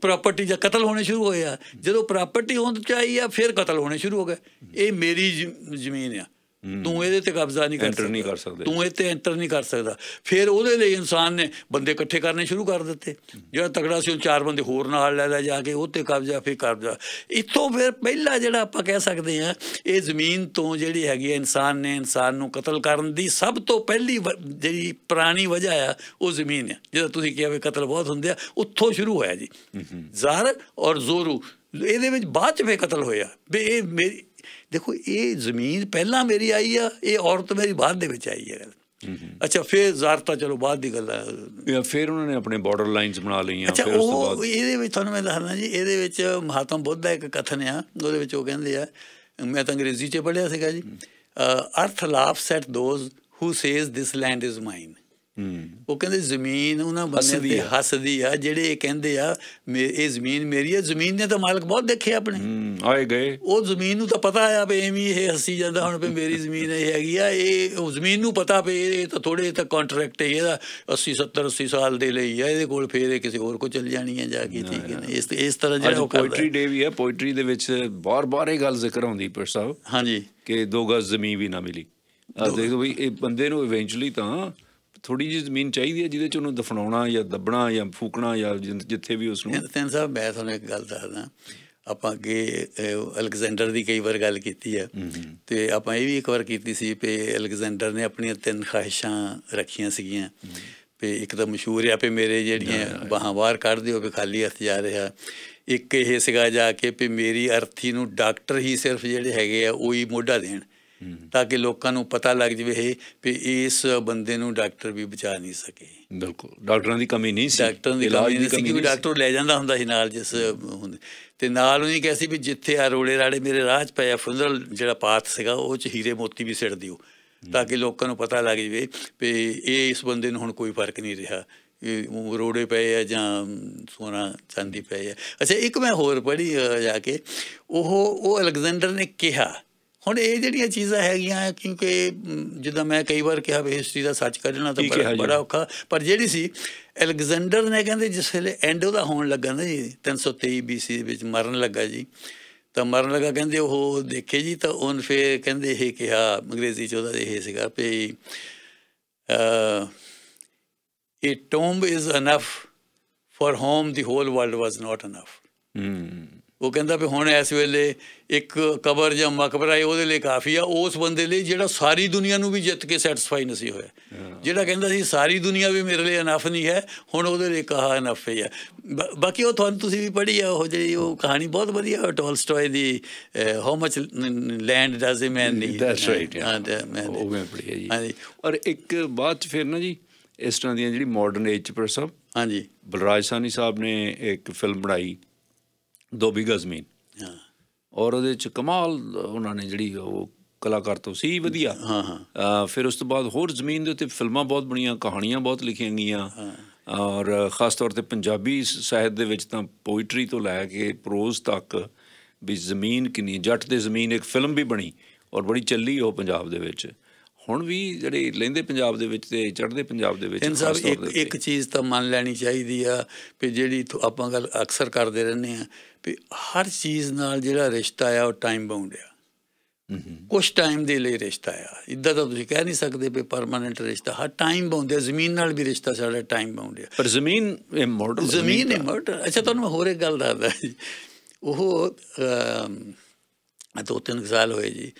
ਪ੍ਰਾਪਰਟੀ ਜਾਂ ਕਤਲ ਹੋਣੇ ਸ਼ੁਰੂ ਹੋਏ ਆ ਜਦੋਂ ਪ੍ਰਾਪਰਟੀ ਹੋਣ ਚਾਹੀ ਆ ਫਿਰ ਕਤਲ ਹੋਣੇ ਸ਼ੁਰੂ ਹੋ ਗਏ ਇਹ ਮੇਰੀ ਜ਼ਮੀਨ ਆ ਤੂੰ ਇਹਦੇ ਤੇ ਕਬਜ਼ਾ ਨਹੀਂ ਕਰ ਸਕਦਾ ਨਹੀਂ ਕਰ ਸਕਦਾ ਤੂੰ ਇਹ ਤੇ ਐਂਟਰ ਨਹੀਂ ਕਰ ਸਕਦਾ ਫਿਰ ਉਹਦੇ ਲਈ ਇਨਸਾਨ ਨੇ ਬੰਦੇ ਇਕੱਠੇ ਕਰਨੇ ਸ਼ੁਰੂ ਕਰ ਦਿੱਤੇ ਜਿਹੜਾ ਤਗੜਾ ਸੀ ਉਹ ਚਾਰ ਬੰਦੇ ਹੋਰ ਨਾਲ ਲੈ ਲੈ ਜਾ ਕੇ ਉਹ ਤੇ ਕਬਜ਼ਾ ਫੇ ਕਰਦਾ ਇੱਥੋਂ ਫਿਰ ਪਹਿਲਾ ਜਿਹੜਾ ਆਪਾਂ ਕਹਿ ਸਕਦੇ ਆ ਇਹ ਜ਼ਮੀਨ ਤੋਂ ਜਿਹੜੀ ਹੈਗੀ ਹੈ ਇਨਸਾਨ ਨੇ ਇਨਸਾਨ ਨੂੰ ਕਤਲ ਕਰਨ ਦੀ ਸਭ ਤੋਂ ਪਹਿਲੀ ਜਿਹੜੀ ਪ੍ਰਾਣੀ ਵਜ੍ਹਾ ਆ ਉਹ ਜ਼ਮੀਨ ਹੈ ਜਦੋਂ ਤੁਸੀਂ ਕਿਹਾ ਵੀ ਕਤਲ ਬਹੁਤ ਹੁੰਦੇ ਆ ਉੱਥੋਂ ਸ਼ੁਰੂ ਹੋਇਆ ਜੀ ਜ਼ਾਰ ਔਰ ਜ਼ੋਰੂ ਇਹਦੇ ਵਿੱਚ ਬਾਅਦ ਚ ਫੇ ਕਤਲ ਹੋਇਆ ਵੀ ਇਹ ਮੇਰੀ ਦੇਖੋ ਇਹ ਜ਼ਮੀਨ ਪਹਿਲਾਂ ਮੇਰੀ ਆਈ ਆ ਇਹ ਔਰਤ ਮੇਰੀ ਬਾਅਦ ਦੇ ਵਿੱਚ ਆਈ ਹੈ ਅੱਛਾ ਫਿਰ ਜ਼ਾਰਤਾ ਚਲੋ ਬਾਅਦ ਦੀ ਗੱਲ ਹੈ ਫਿਰ ਉਹਨਾਂ ਨੇ ਆਪਣੇ ਬਾਰਡਰ ਲਾਈਨਸ ਬਣਾ ਲਈਆਂ ਫਿਰ ਉਸ ਤੋਂ ਬਾਅਦ ਇਹਦੇ ਵਿੱਚ ਤੁਹਾਨੂੰ ਮੈਂ ਦੱਸਣਾ ਜੀ ਇਹਦੇ ਵਿੱਚ ਮਹਾਤਮ ਬੁੱਧ ਦਾ ਇੱਕ ਕਥਨ ਆ ਉਹਦੇ ਵਿੱਚ ਉਹ ਕਹਿੰਦੇ ਆ ਮੈਂ ਤਾਂ ਅੰਗਰੇਜ਼ੀ 'ਚ ਪੜਿਆ ਸੀਗਾ ਜੀ earth laughs at those who says this land is mine ਉਹ ਕਹਿੰਦੇ ਜ਼ਮੀਨ ਉਹਨਾਂ ਬੰਦੇ ਦੀ ਹੱਸਦੀ ਆ ਜਿਹੜੇ ਕਹਿੰਦੇ ਆ ਇਹ ਜ਼ਮੀਨ ਮੇਰੀ ਹੈ ਜ਼ਮੀਨ ਨੇ ਤਾਂ ਮਾਲਕ ਬਹੁਤ ਦੇਖੇ ਆਪਣੇ ਆਏ ਗਏ ਉਹ ਜ਼ਮੀਨ ਨੂੰ ਤਾਂ ਪਤਾ ਆ ਵੀ ਇਹ ਹੱਸੀ ਜਾਂਦਾ ਹੁਣ ਵੀ ਮੇਰੀ ਜ਼ਮੀਨ ਇਹ ਹੈਗੀ ਆ ਇਹ ਉਹ ਜ਼ਮੀਨ ਨੂੰ ਪਤਾ ਵੀ ਇਹ ਤਾਂ ਥੋੜੇ ਤਾਂ ਕੰਟਰੈਕਟ ਹੈ ਇਹਦਾ 80 70 80 ਸਾਲ ਦੇ ਲਈ ਆ ਇਹਦੇ ਕੋਲ ਫੇਰ ਇਹ ਕਿਸੇ ਹੋਰ ਕੋ ਚਲ ਜਾਣੀ ਹੈ ਜਾ ਕੇ ਠੀਕ ਹੈ ਇਸ ਇਸ ਤਰ੍ਹਾਂ ਜਿਹੜਾ ਪੋਇਟਰੀ ਡੇ ਵੀ ਹੈ ਪੋਇਟਰੀ ਦੇ ਵਿੱਚ ਬਾਰ-ਬਾਰ ਇਹ ਗੱਲ ਜ਼ਿਕਰ ਆਉਂਦੀ ਪਰ ਸਾਹਿਬ ਹਾਂਜੀ ਕਿ ਦੋ ਗਜ਼ ਜ਼ਮੀਨ ਵੀ ਨਾ ਮਿਲੀ ਆ ਦੇਖੋ ਵੀ ਇਹ ਬੰਦੇ ਨੂੰ ਇਵੈਂਚੁਅਲੀ ਤਾਂ ਥੋੜੀ ਜਿਹੀ ਜ਼ਮੀਨ ਚਾਹੀਦੀ ਹੈ ਜਿਹਦੇ ਚ ਉਹਨੂੰ ਦਫਨਾਉਣਾ ਜਾਂ ਦੱਬਣਾ ਜਾਂ ਫੂਕਣਾ ਜਾਂ ਜਿੱਥੇ ਵੀ ਉਸ ਨੂੰ ਤਿੰਨ ਸਾਹਿਬ ਮੈਂ ਤੁਹਾਨੂੰ ਇੱਕ ਗੱਲ ਦੱਸਦਾ ਆਪਾਂ ਅੱਗੇ ਅਲੈਗਜ਼ੈਂਡਰ ਦੀ ਕਈ ਵਾਰ ਗੱਲ ਕੀਤੀ ਹੈ ਤੇ ਆਪਾਂ ਇਹ ਵੀ ਇੱਕ ਵਾਰ ਕੀਤੀ ਸੀ ਕਿ ਅਲੈਗਜ਼ੈਂਡਰ ਨੇ ਆਪਣੀਆਂ ਤਿੰਨ ਖਾਹਿਸ਼ਾਂ ਰੱਖੀਆਂ ਸੀਗੀਆਂ ਤੇ ਇੱਕ ਤਾਂ ਮਸ਼ਹੂਰ ਆ ਪੇ ਮੇਰੇ ਜਿਹੜੀਆਂ ਬਾਹਾਂ ਬਾਹਰ ਕੱਢ ਦਿਓ ਵੀ ਖਾਲੀ ਹੱਥ ਜਾ ਰਿਹਾ ਇੱਕ ਇਹ ਸਿਗਾ ਜਾ ਕੇ ਵੀ ਮੇਰੀ ਅਰਥੀ ਨੂੰ ਡਾਕਟਰ ਹੀ ਸਿਰਫ ਜਿਹੜੇ ਹੈਗੇ ਆ ਉਹੀ ਮੋਢਾ ਦੇਣ ਤਾਂ ਕਿ ਲੋਕਾਂ ਨੂੰ ਪਤਾ ਲੱਗ ਜਵੇ ਇਹ ਵੀ ਇਸ ਬੰਦੇ ਨੂੰ ਡਾਕਟਰ ਵੀ ਬਚਾ ਨਹੀਂ ਸਕੇ ਬਿਲਕੁਲ ਡਾਕਟਰਾਂ ਦੀ ਕਮੀ ਨਹੀਂ ਸੀ ਡਾਕਟਰਾਂ ਦੀ ਕਮੀ ਨਹੀਂ ਸੀ ਕਿ ਡਾਕਟਰ ਲੈ ਜਾਂਦਾ ਹੁੰਦਾ ਸੀ ਨਾਲ ਜਿਸ ਹੁੰਦੇ ਤੇ ਨਾਲ ਉਹਨੇ ਨਹੀਂ ਸੀ ਵੀ ਜਿੱਥੇ ਆ ਰੋਲੇ ਰਾੜੇ ਮੇਰੇ ਰਾਹ 'ਚ ਪਿਆ ਫੁੰਦਰਲ ਜਿਹੜਾ ਪਾਥ ਸੀਗਾ ਉਹ 'ਚ ਹੀਰੇ ਮੋਤੀ ਵੀ ਸਿੱਟ ਦਿਓ ਤਾਂ ਕਿ ਲੋਕਾਂ ਨੂੰ ਪਤਾ ਲੱਗ ਜਵੇ ਵੀ ਇਹ ਇਸ ਬੰਦੇ ਨੂੰ ਹੁਣ ਕੋਈ ਫਰਕ ਨਹੀਂ ਰਿਹਾ ਰੋੜੇ ਪਏ ਆ ਜਾਂ ਸੋਨਾ ਚਾਂਦੀ ਪਏ ਆ ਅੱਛਾ ਇੱਕ ਮੈਂ ਹੋਰ ਪੜ੍ਹੀ ਜਾ ਕੇ ਉਹ ਉਹ ਅਲੈਗਜ਼ੈਂਡਰ ਨੇ ਕਿਹਾ ਹੁਣ ਇਹ ਜਿਹੜੀਆਂ ਚੀਜ਼ਾਂ ਹੈਗੀਆਂ ਕਿਉਂਕਿ ਜਦੋਂ ਮੈਂ ਕਈ ਵਾਰ ਕਿਹਾ ਵੀ ਹਿਸਟਰੀ ਦਾ ਸੱਚ ਕੱਢਣਾ ਤਾਂ ਬੜਾ ਬੜਾ ਔਖਾ ਪਰ ਜਿਹੜੀ ਸੀ ਅਲੈਗਜ਼ੈਂਡਰ ਨੇ ਕਹਿੰਦੇ ਜਿਸ ਵੇਲੇ ਐਂਡੋ ਦਾ ਹੋਣ ਲੱਗਾ ਨਾ ਜੀ 323 BC ਵਿੱਚ ਮਰਨ ਲੱਗਾ ਜੀ ਤਾਂ ਮਰਨ ਲੱਗਾ ਕਹਿੰਦੇ ਉਹ ਦੇਖੇ ਜੀ ਤਾਂ ਉਹਨ ਫੇ ਕਹਿੰਦੇ ਇਹ ਕਿਹਾ ਅੰਗਰੇਜ਼ੀ ਚ ਉਹਦਾ ਇਹ ਸੀਗਾ ਵੀ ਇਹ tomb is enough for whom the whole world was not enough ਹਮ ਉਹ ਕਹਿੰਦਾ ਵੀ ਹੁਣ ਇਸ ਵੇਲੇ ਇੱਕ ਕਬਰ ਜਾਂ ਮਕਬਰਾ ਹੈ ਉਹਦੇ ਲਈ ਕਾਫੀ ਆ ਉਸ ਬੰਦੇ ਲਈ ਜਿਹੜਾ ਸਾਰੀ ਦੁਨੀਆ ਨੂੰ ਵੀ ਜਿੱਤ ਕੇ ਸੈਟੀਸਫਾਈ ਨਹੀਂ ਸੀ ਹੋਇਆ ਜਿਹੜਾ ਕਹਿੰਦਾ ਸੀ ਸਾਰੀ ਦੁਨੀਆ ਵੀ ਮੇਰੇ ਲਈ ਅਨਫ ਨਹੀਂ ਹੈ ਹੁਣ ਉਹਦੇ ਲਈ ਕਹਾ ਅਨਫ ਹੈ ਬਾਕੀ ਉਹ ਤੁਹਾਨੂੰ ਤੁਸੀਂ ਵੀ ਪੜ੍ਹੀ ਆ ਉਹ ਜਿਹੜੀ ਉਹ ਕਹਾਣੀ ਬਹੁਤ ਵਧੀਆ ਹੈ ਟੋਲਸਟੋਏ ਦੀ how much land does a man need that's right ਉਹ ਮੈਂ ਪੜ੍ਹੀ ਹੈ ਜੀ ਹਾਂਜੀ ਔਰ ਇੱਕ ਬਾਤ ਫਿਰ ਨਾ ਜੀ ਇਸ ਤਰ੍ਹਾਂ ਦੀਆਂ ਜਿਹੜੀ ਮਾਡਰਨ ਏਜ ਚ ਪਰ ਸਭ ਹਾਂਜੀ ਬਲਰਾਜ ਸਾਨੀ ਸਾਹਿਬ ਨੇ ਇੱਕ ਫਿਲਮ ਬਣਾਈ ਦੋ ਬੀਗਾ ਜ਼ਮੀਨ ਹਾਂ ਔਰ ਉਹਦੇ ਚ ਕਮਾਲ ਉਹਨਾਂ ਨੇ ਜਿਹੜੀ ਉਹ ਕਲਾਕਾਰ ਤੋਂ ਸੀ ਵਧੀਆ ਹਾਂ ਹਾਂ ਫਿਰ ਉਸ ਤੋਂ ਬਾਅਦ ਹੋਰ ਜ਼ਮੀਨ ਦੇ ਉੱਤੇ ਫਿਲਮਾਂ ਬਹੁਤ ਬਣੀਆਂ ਕਹਾਣੀਆਂ ਬਹੁਤ ਲਿਖੀਆਂ ਗਈਆਂ ਔਰ ਖਾਸ ਤੌਰ ਤੇ ਪੰਜਾਬੀ ਸਾਹਿਤ ਦੇ ਵਿੱਚ ਤਾਂ ਪੋਇਟਰੀ ਤੋਂ ਲੈ ਕੇ ਪ੍ਰੋਜ਼ ਤੱਕ ਵੀ ਜ਼ਮੀਨ ਕਿੰਨੀ ਜੱਟ ਦੇ ਜ਼ਮੀਨ ਇੱਕ ਫਿਲਮ ਵੀ ਬਣੀ ਔਰ ਬੜੀ ਚੱਲੀ ਉਹ ਪੰਜਾਬ ਦੇ ਵਿੱਚ ਹੁਣ ਵੀ ਜਿਹੜੇ ਲੈਂਦੇ ਪੰਜਾਬ ਦੇ ਵਿੱਚ ਤੇ ਚੜ੍ਹਦੇ ਪੰਜਾਬ ਦੇ ਵਿੱਚ ਸਾਹਿਬ ਇੱਕ ਇੱਕ ਚੀਜ਼ ਤਾਂ ਮੰਨ ਲੈਣੀ ਚਾਹੀਦੀ ਆ ਕਿ ਜਿਹੜੀ ਆਪਾਂ ਗੱਲ ਅਕਸਰ ਕਰਦੇ ਰਹਿੰਦੇ ਆ ਵੀ ਹਰ ਚੀਜ਼ ਨਾਲ ਜਿਹੜਾ ਰਿਸ਼ਤਾ ਆ ਉਹ ਟਾਈਮ ਬਾਉਂਡ ਆ ਕੁਝ ਟਾਈਮ ਦੇ ਲਈ ਰਿਸ਼ਤਾ ਆ ਇਦਾਂ ਤਾਂ ਤੁਸੀਂ ਕਹਿ ਨਹੀਂ ਸਕਦੇ ਵੀ ਪਰਮਨੈਂਟ ਰਿਸ਼ਤਾ ਹਰ ਟਾਈਮ ਆ ਜ਼ਮੀਨ ਨਾਲ ਵੀ ਰਿਸ਼ਤਾ ਸਾਡਾ ਟਾਈਮ ਬਾਉਂਡ ਆ ਪਰ ਜ਼ਮੀਨ ਇਮੋਰਟਲ ਜ਼ਮੀਨ ਇਮੋਰਟਲ ਅੱਛਾ ਤੁਹਾਨੂੰ ਹੋਰ ਇੱਕ ਗੱਲ ਦੱਸਦਾ ਜੀ ਉਹ ਦੋ ਤਿੰਨ ਸਾਲ ਹੋਏ ਜੀ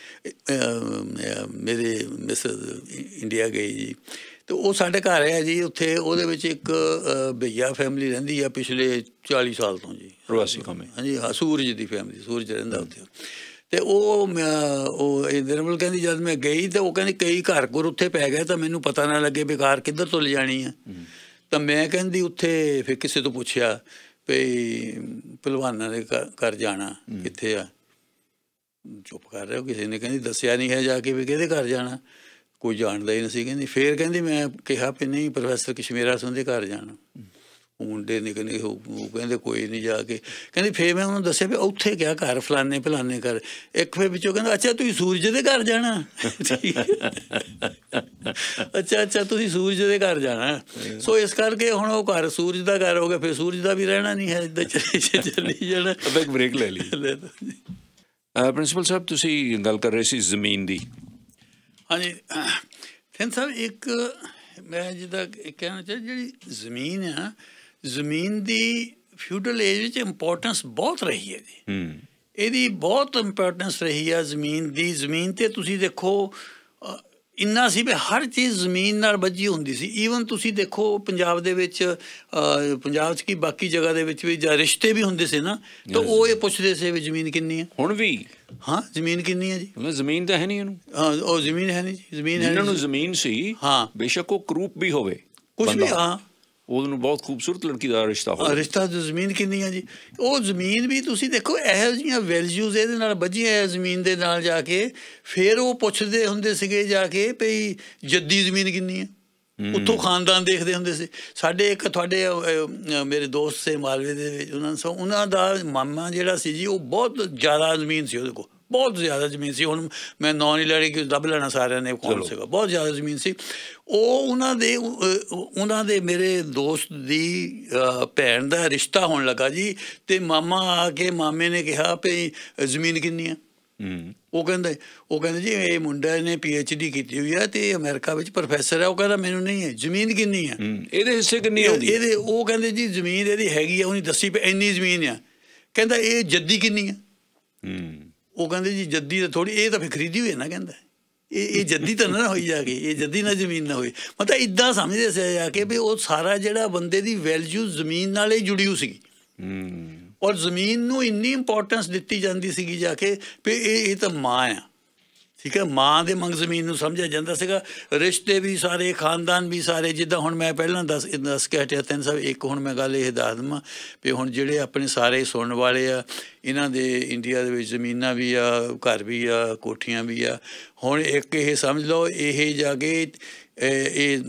ਮੇਰੇ ਮਿਸ ਇੰਡੀਆ ਗਈ ਜੀ ਤੇ ਉਹ ਸਾਡੇ ਘਰ ਹੈ ਜੀ ਉੱਥੇ ਉਹਦੇ ਵਿੱਚ ਇੱਕ ਭਈਆ ਫੈਮਿਲੀ ਰਹਿੰਦੀ ਆ ਪਿਛਲੇ 40 ਸਾਲ ਤੋਂ ਜੀ ਪ੍ਰਵਾਸੀ ਕਮੇ ਹਾਂਜੀ ਹਾਂ ਸੂਰਜ ਦੀ ਫੈਮਿਲੀ ਸੂਰਜ ਰਹਿੰਦਾ ਉੱਥੇ ਤੇ ਉਹ ਉਹ ਇੰਦਰਵਲ ਕਹਿੰਦੀ ਜਦ ਮੈਂ ਗਈ ਤੇ ਉਹ ਕਹਿੰਦੀ ਕਈ ਘਰ ਘਰ ਉੱਥੇ ਪੈ ਗਏ ਤਾਂ ਮੈਨੂੰ ਪਤਾ ਨਾ ਲੱਗੇ ਬਿਕਾਰ ਕਿੱਧਰ ਤੋਂ ਲਿਜਾਣੀ ਆ ਤਾਂ ਮੈਂ ਕਹਿੰਦੀ ਉੱਥੇ ਫਿਰ ਕਿਸੇ ਤੋਂ ਪੁੱਛਿਆ ਵੀ ਪਹਿਲਵਾਨਾਂ ਦੇ ਘਰ ਜਾਣਾ ਕਿੱਥੇ ਆ ਚੁੱਪ ਕਰ ਰਿਹਾ ਕਿਸੇ ਨੇ ਕਹਿੰਦੀ ਦੱਸਿਆ ਨਹੀਂ ਹੈ ਜਾ ਕੇ ਵੀ ਕਿਹਦੇ ਘਰ ਜਾਣਾ ਕੋਈ ਜਾਣਦਾ ਹੀ ਨਹੀਂ ਸੀ ਕਹਿੰਦੀ ਫੇਰ ਕਹਿੰਦੀ ਮੈਂ ਕਿਹਾ ਵੀ ਨਹੀਂ ਪ੍ਰੋਫੈਸਰ ਕਸ਼ਮੀਰਾ ਸਿੰਘ ਦੇ ਘਰ ਜਾਣਾ ਮੁੰਡੇ ਕਹਿੰਦੇ ਉਹ ਕਹਿੰਦੇ ਕੋਈ ਨਹੀਂ ਜਾ ਕੇ ਕਹਿੰਦੀ ਫੇਰ ਮੈਂ ਉਹਨੂੰ ਦੱਸਿਆ ਵੀ ਉੱਥੇ ਗਿਆ ਘਰ ਫਲਾਣੇ ਫਲਾਣੇ ਕਰ ਇੱਕ ਫੇਰ ਵਿੱਚੋਂ ਕਹਿੰਦਾ ਅੱਛਾ ਤੁਸੀਂ ਸੂਰਜ ਦੇ ਘਰ ਜਾਣਾ ਅੱਛਾ ਅੱਛਾ ਤੁਸੀਂ ਸੂਰਜ ਦੇ ਘਰ ਜਾਣਾ ਸੋ ਇਸ ਕਰਕੇ ਹੁਣ ਉਹ ਘਰ ਸੂਰਜ ਦਾ ਘਰ ਹੋ ਗਿਆ ਫੇਰ ਸੂਰਜ ਦਾ ਵੀ ਰਹਿਣਾ ਨਹੀਂ ਹੈ ਇਦਾਂ ਚੱਲੀ ਜਾਣਾ ਇੱਕ ਬ੍ਰੇਕ ਲੈ ਲਈ ਪ੍ਰਿੰਸੀਪਲ ਸਾਹਿਬ ਤੁਸੀਂ ਗੱਲ ਕਰ ਰਹੇ ਸੀ ਜ਼ਮੀਨ ਦੀ ਹਾਂਜੀ ਫਿਰ ਸਾਹਿਬ ਇੱਕ ਮੈਂ ਜਿਹਦਾ ਕਹਿਣਾ ਚਾਹ ਜਿਹੜੀ ਜ਼ਮੀਨ ਆ ਜ਼ਮੀਨ ਦੀ ਫਿਊਡਲ ਏਜ ਵਿੱਚ ਇੰਪੋਰਟੈਂਸ ਬਹੁਤ ਰਹੀ ਹੈ ਜੀ ਹੂੰ ਇਹਦੀ ਬਹੁਤ ਇੰਪੋਰਟੈਂਸ ਰਹੀ ਆ ਜ਼ਮੀਨ ਦੀ ਜ਼ਮੀਨ ਤੇ ਤੁਸੀਂ ਦੇਖੋ ਇੰਨਾ ਸੀ ਵੀ ਹਰ ਚੀਜ਼ ਜ਼ਮੀਨ ਨਾਲ ਬੱਜੀ ਹੁੰਦੀ ਸੀ ਈਵਨ ਤੁਸੀਂ ਦੇਖੋ ਪੰਜਾਬ ਦੇ ਵਿੱਚ ਪੰਜਾਬ 'ਚ ਕੀ ਬਾਕੀ ਜਗ੍ਹਾ ਦੇ ਵਿੱਚ ਵੀ ਜਾਂ ਰਿਸ਼ਤੇ ਵੀ ਹੁੰਦੇ ਸੀ ਨਾ ਤਾਂ ਉਹ ਇਹ ਪੁੱਛਦੇ ਸੀ ਵੀ ਜ਼ਮੀਨ ਕਿੰਨੀ ਹੈ ਹੁਣ ਵੀ ਹਾਂ ਜ਼ਮੀਨ ਕਿੰਨੀ ਹੈ ਜੀ ਉਹਨਾਂ ਜ਼ਮੀਨ ਤਾਂ ਹੈ ਨਹੀਂ ਇਹਨੂੰ ਹਾਂ ਉਹ ਜ਼ਮੀਨ ਹੈ ਨਹੀਂ ਜੀ ਜ਼ਮੀਨ ਹੈ ਇਹਨਾਂ ਨੂੰ ਜ਼ਮੀਨ ਸੀ ਹਾਂ ਬੇਸ਼ੱਕ ਉਹ ਕਰੂਪ ਵੀ ਹੋਵੇ ਕੁਝ ਵੀ ਹਾਂ ਉਹਦੇ ਨੂੰ ਬਹੁਤ ਖੂਬਸੂਰਤ ਲੜਕੀ ਦਾ ਰਿਸ਼ਤਾ ਹੋਇਆ ਰਿਸ਼ਤਾ ਤੇ ਜ਼ਮੀਨ ਕਿੰਨੀ ਆ ਜੀ ਉਹ ਜ਼ਮੀਨ ਵੀ ਤੁਸੀਂ ਦੇਖੋ ਇਹੋ ਜੀਆਂ ਵੈਲਿਊਜ਼ ਇਹਦੇ ਨਾਲ ਬੱਝੀਆਂ ਐ ਜ਼ਮੀਨ ਦੇ ਨਾਲ ਜਾ ਕੇ ਫਿਰ ਉਹ ਪੁੱਛਦੇ ਹੁੰਦੇ ਸੀਗੇ ਜਾ ਕੇ ਭਈ ਜੱਦੀ ਜ਼ਮੀਨ ਕਿੰਨੀ ਆ ਉੱਥੋਂ ਖਾਨਦਾਨ ਦੇਖਦੇ ਹੁੰਦੇ ਸੀ ਸਾਡੇ ਇੱਕ ਤੁਹਾਡੇ ਮੇਰੇ ਦੋਸਤ ਸੇ ਮਾਲਵੇ ਦੇ ਵਿੱਚ ਉਹਨਾਂ ਸੋ ਉਹਨਾਂ ਦਾ ਮਾਮਾ ਜਿਹੜਾ ਸੀ ਜੀ ਉਹ ਬਹੁਤ ਜ਼ਿਆਦਾ ਜ਼ਮੀਨ ਸੀ ਉਹਦੇ ਕੋਲ ਬਹੁਤ ਜ਼ਿਆਦਾ ਜ਼ਮੀਨ ਸੀ ਹੁਣ ਮੈਂ ਨੌ ਨਹੀਂ ਲੈਣੀ ਕਿ ਦੱਬ ਲੈਣਾ ਸਾਰਿਆਂ ਨੇ ਕੌਣ ਸੀਗਾ ਬਹੁਤ ਜ਼ਿਆਦਾ ਜ਼ਮੀਨ ਸੀ ਉਹ ਉਹਨਾਂ ਦੇ ਉਹਨਾਂ ਦੇ ਮੇਰੇ ਦੋਸਤ ਦੀ ਭੈਣ ਦਾ ਰਿਸ਼ਤਾ ਹੋਣ ਲੱਗਾ ਜੀ ਤੇ ਮਾਮਾ ਆ ਕੇ ਮਾਮੇ ਨੇ ਕਿਹਾ ਭਈ ਜ਼ਮੀਨ ਕਿੰਨੀ ਆ ਉਹ ਕਹਿੰਦੇ ਉਹ ਕਹਿੰਦੇ ਜੀ ਇਹ ਮੁੰਡਾ ਨੇ ਪੀ ਐਚ ਡੀ ਕੀਤੀ ਹੋਈ ਆ ਤੇ ਅਮਰੀਕਾ ਵਿੱਚ ਪ੍ਰੋਫੈਸਰ ਆ ਉਹ ਕਹਿੰਦਾ ਮੈਨੂੰ ਨਹੀਂ ਹੈ ਜ਼ਮੀਨ ਕਿੰਨੀ ਆ ਇਹਦੇ ਹਿੱਸੇ ਕਿੰਨੀ ਆਉਂਦੀ ਇਹਦੇ ਉਹ ਕਹਿੰਦੇ ਜੀ ਜ਼ਮੀਨ ਇਹਦੀ ਹੈਗੀ ਆ ਉਹਨੇ ਦੱਸੀ ਪਈ ਇੰਨੀ ਜ਼ਮੀਨ ਆ ਕਹਿੰਦਾ ਇਹ ਜੱਦੀ ਕਿੰਨੀ ਆ ਹੂੰ ਉਹ ਕਹਿੰਦੇ ਜੀ ਜੱਦੀ ਤਾਂ ਥੋੜੀ ਇਹ ਤਾਂ ਫੇ ਖਰੀਦੀ ਹੋਈ ਹੈ ਨਾ ਕਹਿੰਦਾ ਇਹ ਇਹ ਜੱਦੀ ਤਾਂ ਨਾ ਹੋਈ ਜਾ ਕੇ ਇਹ ਜੱਦੀ ਨਾ ਜ਼ਮੀਨ ਨਾ ਹੋਈ ਮਤਲਬ ਇਦਾਂ ਸਮਝਦੇ ਸੀ ਜਾ ਕੇ ਵੀ ਉਹ ਸਾਰਾ ਜਿਹੜਾ ਬੰਦੇ ਦੀ ਵੈਲਿਊ ਜ਼ਮੀਨ ਨਾਲ ਹੀ ਜੁੜੀ ਹੋ ਸੀਗੀ ਹੂੰ ਔਰ ਜ਼ਮੀਨ ਨੂੰ ਇੰਨੀ ਇੰਪੋਰਟੈਂਸ ਦਿੱਤੀ ਜਾਂਦੀ ਸੀਗੀ ਜਾ ਕੇ ਵੀ ਇਹ ਇਹ ਤਾਂ ਮਾਂ ਆ ਠੀਕ ਹੈ ਮਾਂ ਦੇ ਮੰਗ ਜ਼ਮੀਨ ਨੂੰ ਸਮਝਿਆ ਜਾਂਦਾ ਸੀਗਾ ਰਿਸ਼ਤੇ ਵੀ ਸਾਰੇ ਖਾਨਦਾਨ ਵੀ ਸਾਰੇ ਜਿੱਦਾਂ ਹੁਣ ਮੈਂ ਪਹਿਲਾਂ ਦੱਸ ਦੱਸ ਕੇ ਹਟਿਆ ਤਿੰਨ ਸਭ ਇੱਕ ਹੁਣ ਮੈਂ ਗੱਲ ਇਹ ਦੱਸ ਦਵਾਂ ਵੀ ਹੁਣ ਜਿਹੜੇ ਆਪਣੇ ਸਾਰੇ ਸੁਣਨ ਵਾਲੇ ਆ ਇਹਨਾਂ ਦੇ ਇੰਡੀਆ ਦੇ ਵਿੱਚ ਜ਼ਮੀਨਾਂ ਵੀ ਆ ਘਰ ਵੀ ਆ ਕੋਠੀਆਂ ਵੀ ਆ ਹੁਣ ਇੱਕ ਇਹ ਸਮਝ ਲਓ ਇਹ ਜਾ ਕੇ ਇਹ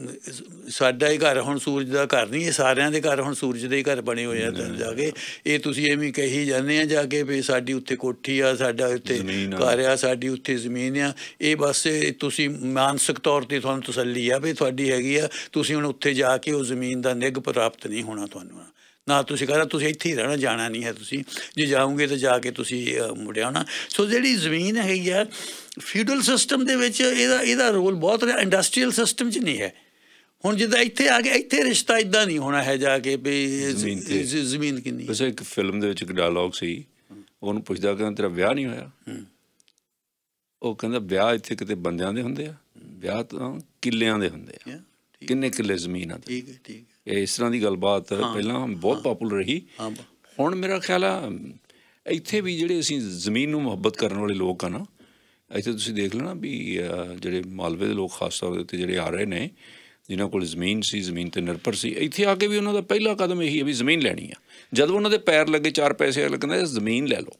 ਸਾਡਾ ਹੀ ਘਰ ਹੁਣ ਸੂਰਜ ਦਾ ਘਰ ਨਹੀਂ ਇਹ ਸਾਰਿਆਂ ਦੇ ਘਰ ਹੁਣ ਸੂਰਜ ਦੇ ਹੀ ਘਰ ਬਣੇ ਹੋਏ ਆ ਜਾ ਕੇ ਇਹ ਤੁਸੀਂ ਐਵੇਂ ਕਹੀ ਜਾਂਦੇ ਆ ਜਾ ਕੇ ਵੀ ਸਾਡੀ ਉੱਥੇ ਕੋਠੀ ਆ ਸਾਡਾ ਉੱਥੇ ਘਰ ਆ ਸਾਡੀ ਉੱਥੇ ਜ਼ਮੀਨ ਆ ਇਹ ਬਸ ਤੁਸੀਂ ਮਾਨਸਿਕ ਤੌਰ ਤੇ ਤੁਹਾਨੂੰ ਤਸੱਲੀ ਆ ਵੀ ਤੁਹਾਡੀ ਹੈਗੀ ਆ ਤੁਸੀਂ ਹੁਣ ਉੱਥੇ ਜਾ ਕੇ ਉਹ ਜ਼ਮੀਨ ਦਾ ਨਿੱਘ ਪ੍ਰਾਪਤ ਨਹੀਂ ਹੋਣਾ ਤੁਹਾਨੂੰ ਨਾ ਤੁਸੀਂ ਕਹਿੰਦਾ ਤੁਸੀਂ ਇੱਥੇ ਹੀ ਰਹਿਣਾ ਜਾਣਾ ਨਹੀਂ ਹੈ ਤੁਸੀਂ ਜੇ ਜਾਓਗੇ ਤਾਂ ਜਾ ਕੇ ਤੁਸੀਂ ਨਾ ਸੋ ਜਿਹੜੀ ਜ਼ਮੀਨ ਹੈਗੀ ਆ ਫਿਊਡਲ ਸਿਸਟਮ ਦੇ ਵਿੱਚ ਇਹਦਾ ਇਹਦਾ ਰੋਲ ਬਹੁਤ ਰਿਹਾ ਇੰਡਸਟਰੀਅਲ ਸਿਸਟਮ 'ਚ ਨਹੀਂ ਹੈ ਹੁਣ ਜਿੱਦਾਂ ਇੱਥੇ ਆ ਕੇ ਇੱਥੇ ਰਿਸ਼ਤਾ ਇਦਾਂ ਨਹੀਂ ਹੋਣਾ ਹੈ ਜਾ ਕੇ ਵੀ ਜ਼ਮੀਨ ਕਿੰਨੀ ਹੈ ਵੈਸੇ ਇੱਕ ਫਿਲਮ ਦੇ ਵਿੱਚ ਇੱਕ ਡਾਇਲੌਗ ਸੀ ਉਹਨੂੰ ਪੁੱਛਦਾ ਕਿ ਤੇਰਾ ਵਿਆਹ ਨਹੀਂ ਹੋਇਆ ਉਹ ਕਹਿੰਦਾ ਵਿਆਹ ਇੱਥੇ ਕਿਤੇ ਬੰਦਿਆਂ ਦੇ ਹੁੰਦੇ ਆ ਵਿਆਹ ਤਾਂ ਕਿੱਲਿਆਂ ਦੇ ਹੁੰਦੇ ਆ ਕਿੰਨੇ ਕਿੱਲੇ ਜ਼ਮੀਨ ਆ ਠੀਕ ਹੈ ਠੀਕ ਇਸ ਤਰ੍ਹਾਂ ਦੀ ਗੱਲਬਾਤ ਪਹਿਲਾਂ ਬਹੁਤ ਪਪੂਲਰ ਰਹੀ ਹੁਣ ਮੇਰਾ ਖਿਆਲ ਆ ਇੱਥੇ ਵੀ ਜਿਹੜੇ ਅਸੀਂ ਜ਼ਮੀਨ ਨੂੰ ਮੁਹੱਬਤ ਕਰਨ ਵਾਲੇ ਲੋਕ ਆ ਨਾ ਇੱਥੇ ਤੁਸੀਂ ਦੇਖ ਲੈਣਾ ਵੀ ਜਿਹੜੇ ਮਾਲਵੇ ਦੇ ਲੋਕ ਖਾਸ ਤੌਰ ਤੇ ਉੱਤੇ ਜਿਹੜੇ ਆ ਰਹੇ ਨੇ ਜਿਨ੍ਹਾਂ ਕੋਲ ਜ਼ਮੀਨ ਸੀ ਜ਼ਮੀਨ ਤੇ ਨਿਰਭਰ ਸੀ ਇੱਥੇ ਆ ਕੇ ਵੀ ਉਹਨਾਂ ਦਾ ਪਹਿਲਾ ਕਦਮ ਇਹੀ ਹੈ ਵੀ ਜ਼ਮੀਨ ਲੈਣੀ ਆ ਜਦ ਉਹਨਾਂ ਦੇ ਪੈਰ ਲੱਗੇ ਚਾਰ ਪੈਸੇ ਲੱਗਣਾ ਜ਼ਮੀਨ ਲੈ ਲਓ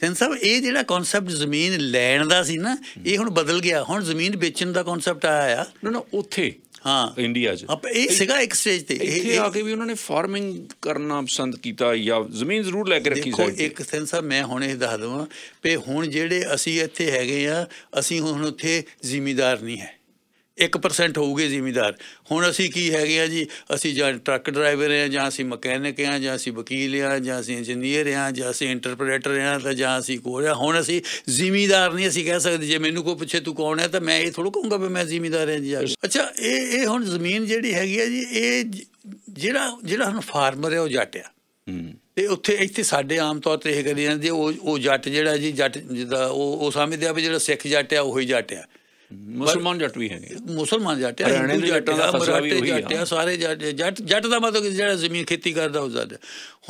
ਤੈਨ ਸਾਹਿਬ ਇਹ ਜਿਹੜਾ ਕਨਸੈਪਟ ਜ਼ਮੀਨ ਲੈਣ ਦਾ ਸੀ ਨਾ ਇਹ ਹੁਣ ਬਦਲ ਗਿਆ ਹੁਣ ਜ਼ਮੀਨ ਵੇਚਣ ਦਾ ਕਨਸੈਪਟ ਆਇਆ ਆ ਨਾ ਨਾ ਉੱਥੇ ਹਾਂ ਇੰਡੀਆ 'ਚ ਆਪ ਇਹ ਸੀਗਾ ਇੱਕ ਸਟੇਜ ਤੇ ਇੱਥੇ ਆ ਕੇ ਵੀ ਉਹਨਾਂ ਨੇ ਫਾਰਮਿੰਗ ਕਰਨਾ ਪਸੰਦ ਕੀਤਾ ਜਾਂ ਜ਼ਮੀਨ ਜ਼ਰੂਰ ਲੈ ਕੇ ਰੱਖੀ ਸੀ ਦੇਖੋ ਇੱਕ ਸੈਂਸਰ ਮੈਂ ਹੁਣ ਇਹ ਦੱਸ ਦਵਾਂ ਕਿ ਹੁਣ ਜਿਹੜੇ ਅਸੀਂ ਇੱਥੇ ਹੈਗੇ ਆ ਅਸੀਂ ਹੁਣ ਉੱਥੇ ਜ਼ਿਮੀਦਾਰ ਨਹੀਂ ਹੈ 1% ਹੋਊਗੇ ਜ਼ਿਮੀਦਾਰ ਹੁਣ ਅਸੀਂ ਕੀ ਹੈਗੇ ਆ ਜੀ ਅਸੀਂ ਜਾਂ ਟਰੱਕ ਡਰਾਈਵਰ ਆ ਜਾਂ ਅਸੀਂ ਮਕੈਨਿਕ ਆ ਜਾਂ ਅਸੀਂ ਵਕੀਲ ਆ ਜਾਂ ਅਸੀਂ ਇੰਜੀਨੀਅਰ ਆ ਜਾਂ ਅਸੀਂ ਇੰਟਰਪ੍ਰੀਟਰ ਆ ਤਾਂ ਜਾਂ ਅਸੀਂ ਕੋਰ ਆ ਹੁਣ ਅਸੀਂ ਜ਼ਿਮੀਦਾਰ ਨਹੀਂ ਅਸੀਂ ਕਹਿ ਸਕਦੇ ਜੇ ਮੈਨੂੰ ਕੋਈ ਪੁੱਛੇ ਤੂੰ ਕੌਣ ਹੈ ਤਾਂ ਮੈਂ ਇਹ ਥੋੜਾ ਕਹੂੰਗਾ ਵੀ ਮੈਂ ਜ਼ਿਮੀਦਾਰ ਆ ਜੀ ਅੱਛਾ ਇਹ ਇਹ ਹੁਣ ਜ਼ਮੀਨ ਜਿਹੜੀ ਹੈਗੀ ਆ ਜੀ ਇਹ ਜਿਹੜਾ ਜਿਹੜਾ ਹੁਣ ਫਾਰਮਰ ਹੈ ਉਹ ਜੱਟ ਆ ਤੇ ਉੱਥੇ ਇੱਥੇ ਸਾਡੇ ਆਮ ਤੌਰ ਤੇ ਇਹ ਕਰੀ ਜਾਂਦੇ ਉਹ ਉਹ ਜੱਟ ਜਿਹੜਾ ਜੀ ਜੱਟ ਜਿਹਦਾ ਉਹ ਉਹ ਸਮਝਦੇ ਆ ਵੀ ਜਿਹੜਾ ਸਿੱਖ ਜੱਟ ਆ ਉਹੀ ਜੱਟ ਆ ਮੁਸਲਮਾਨ ਜੱਟ ਵੀ ਹੈਗੇ ਮੁਸਲਮਾਨ ਜੱਟ ਹੈ ਹਿੰਦੂ ਜੱਟ ਜੱਟਾਂ ਦਾ ਫਸਲਾ ਵੀ ਹੈ ਸਾਰੇ ਜੱਟ ਜੱਟ ਦਾ ਮਤਲਬ ਜਿਹੜਾ ਜ਼ਮੀਨ ਖੇਤੀ ਕਰਦਾ ਉਹ ਜੱਟ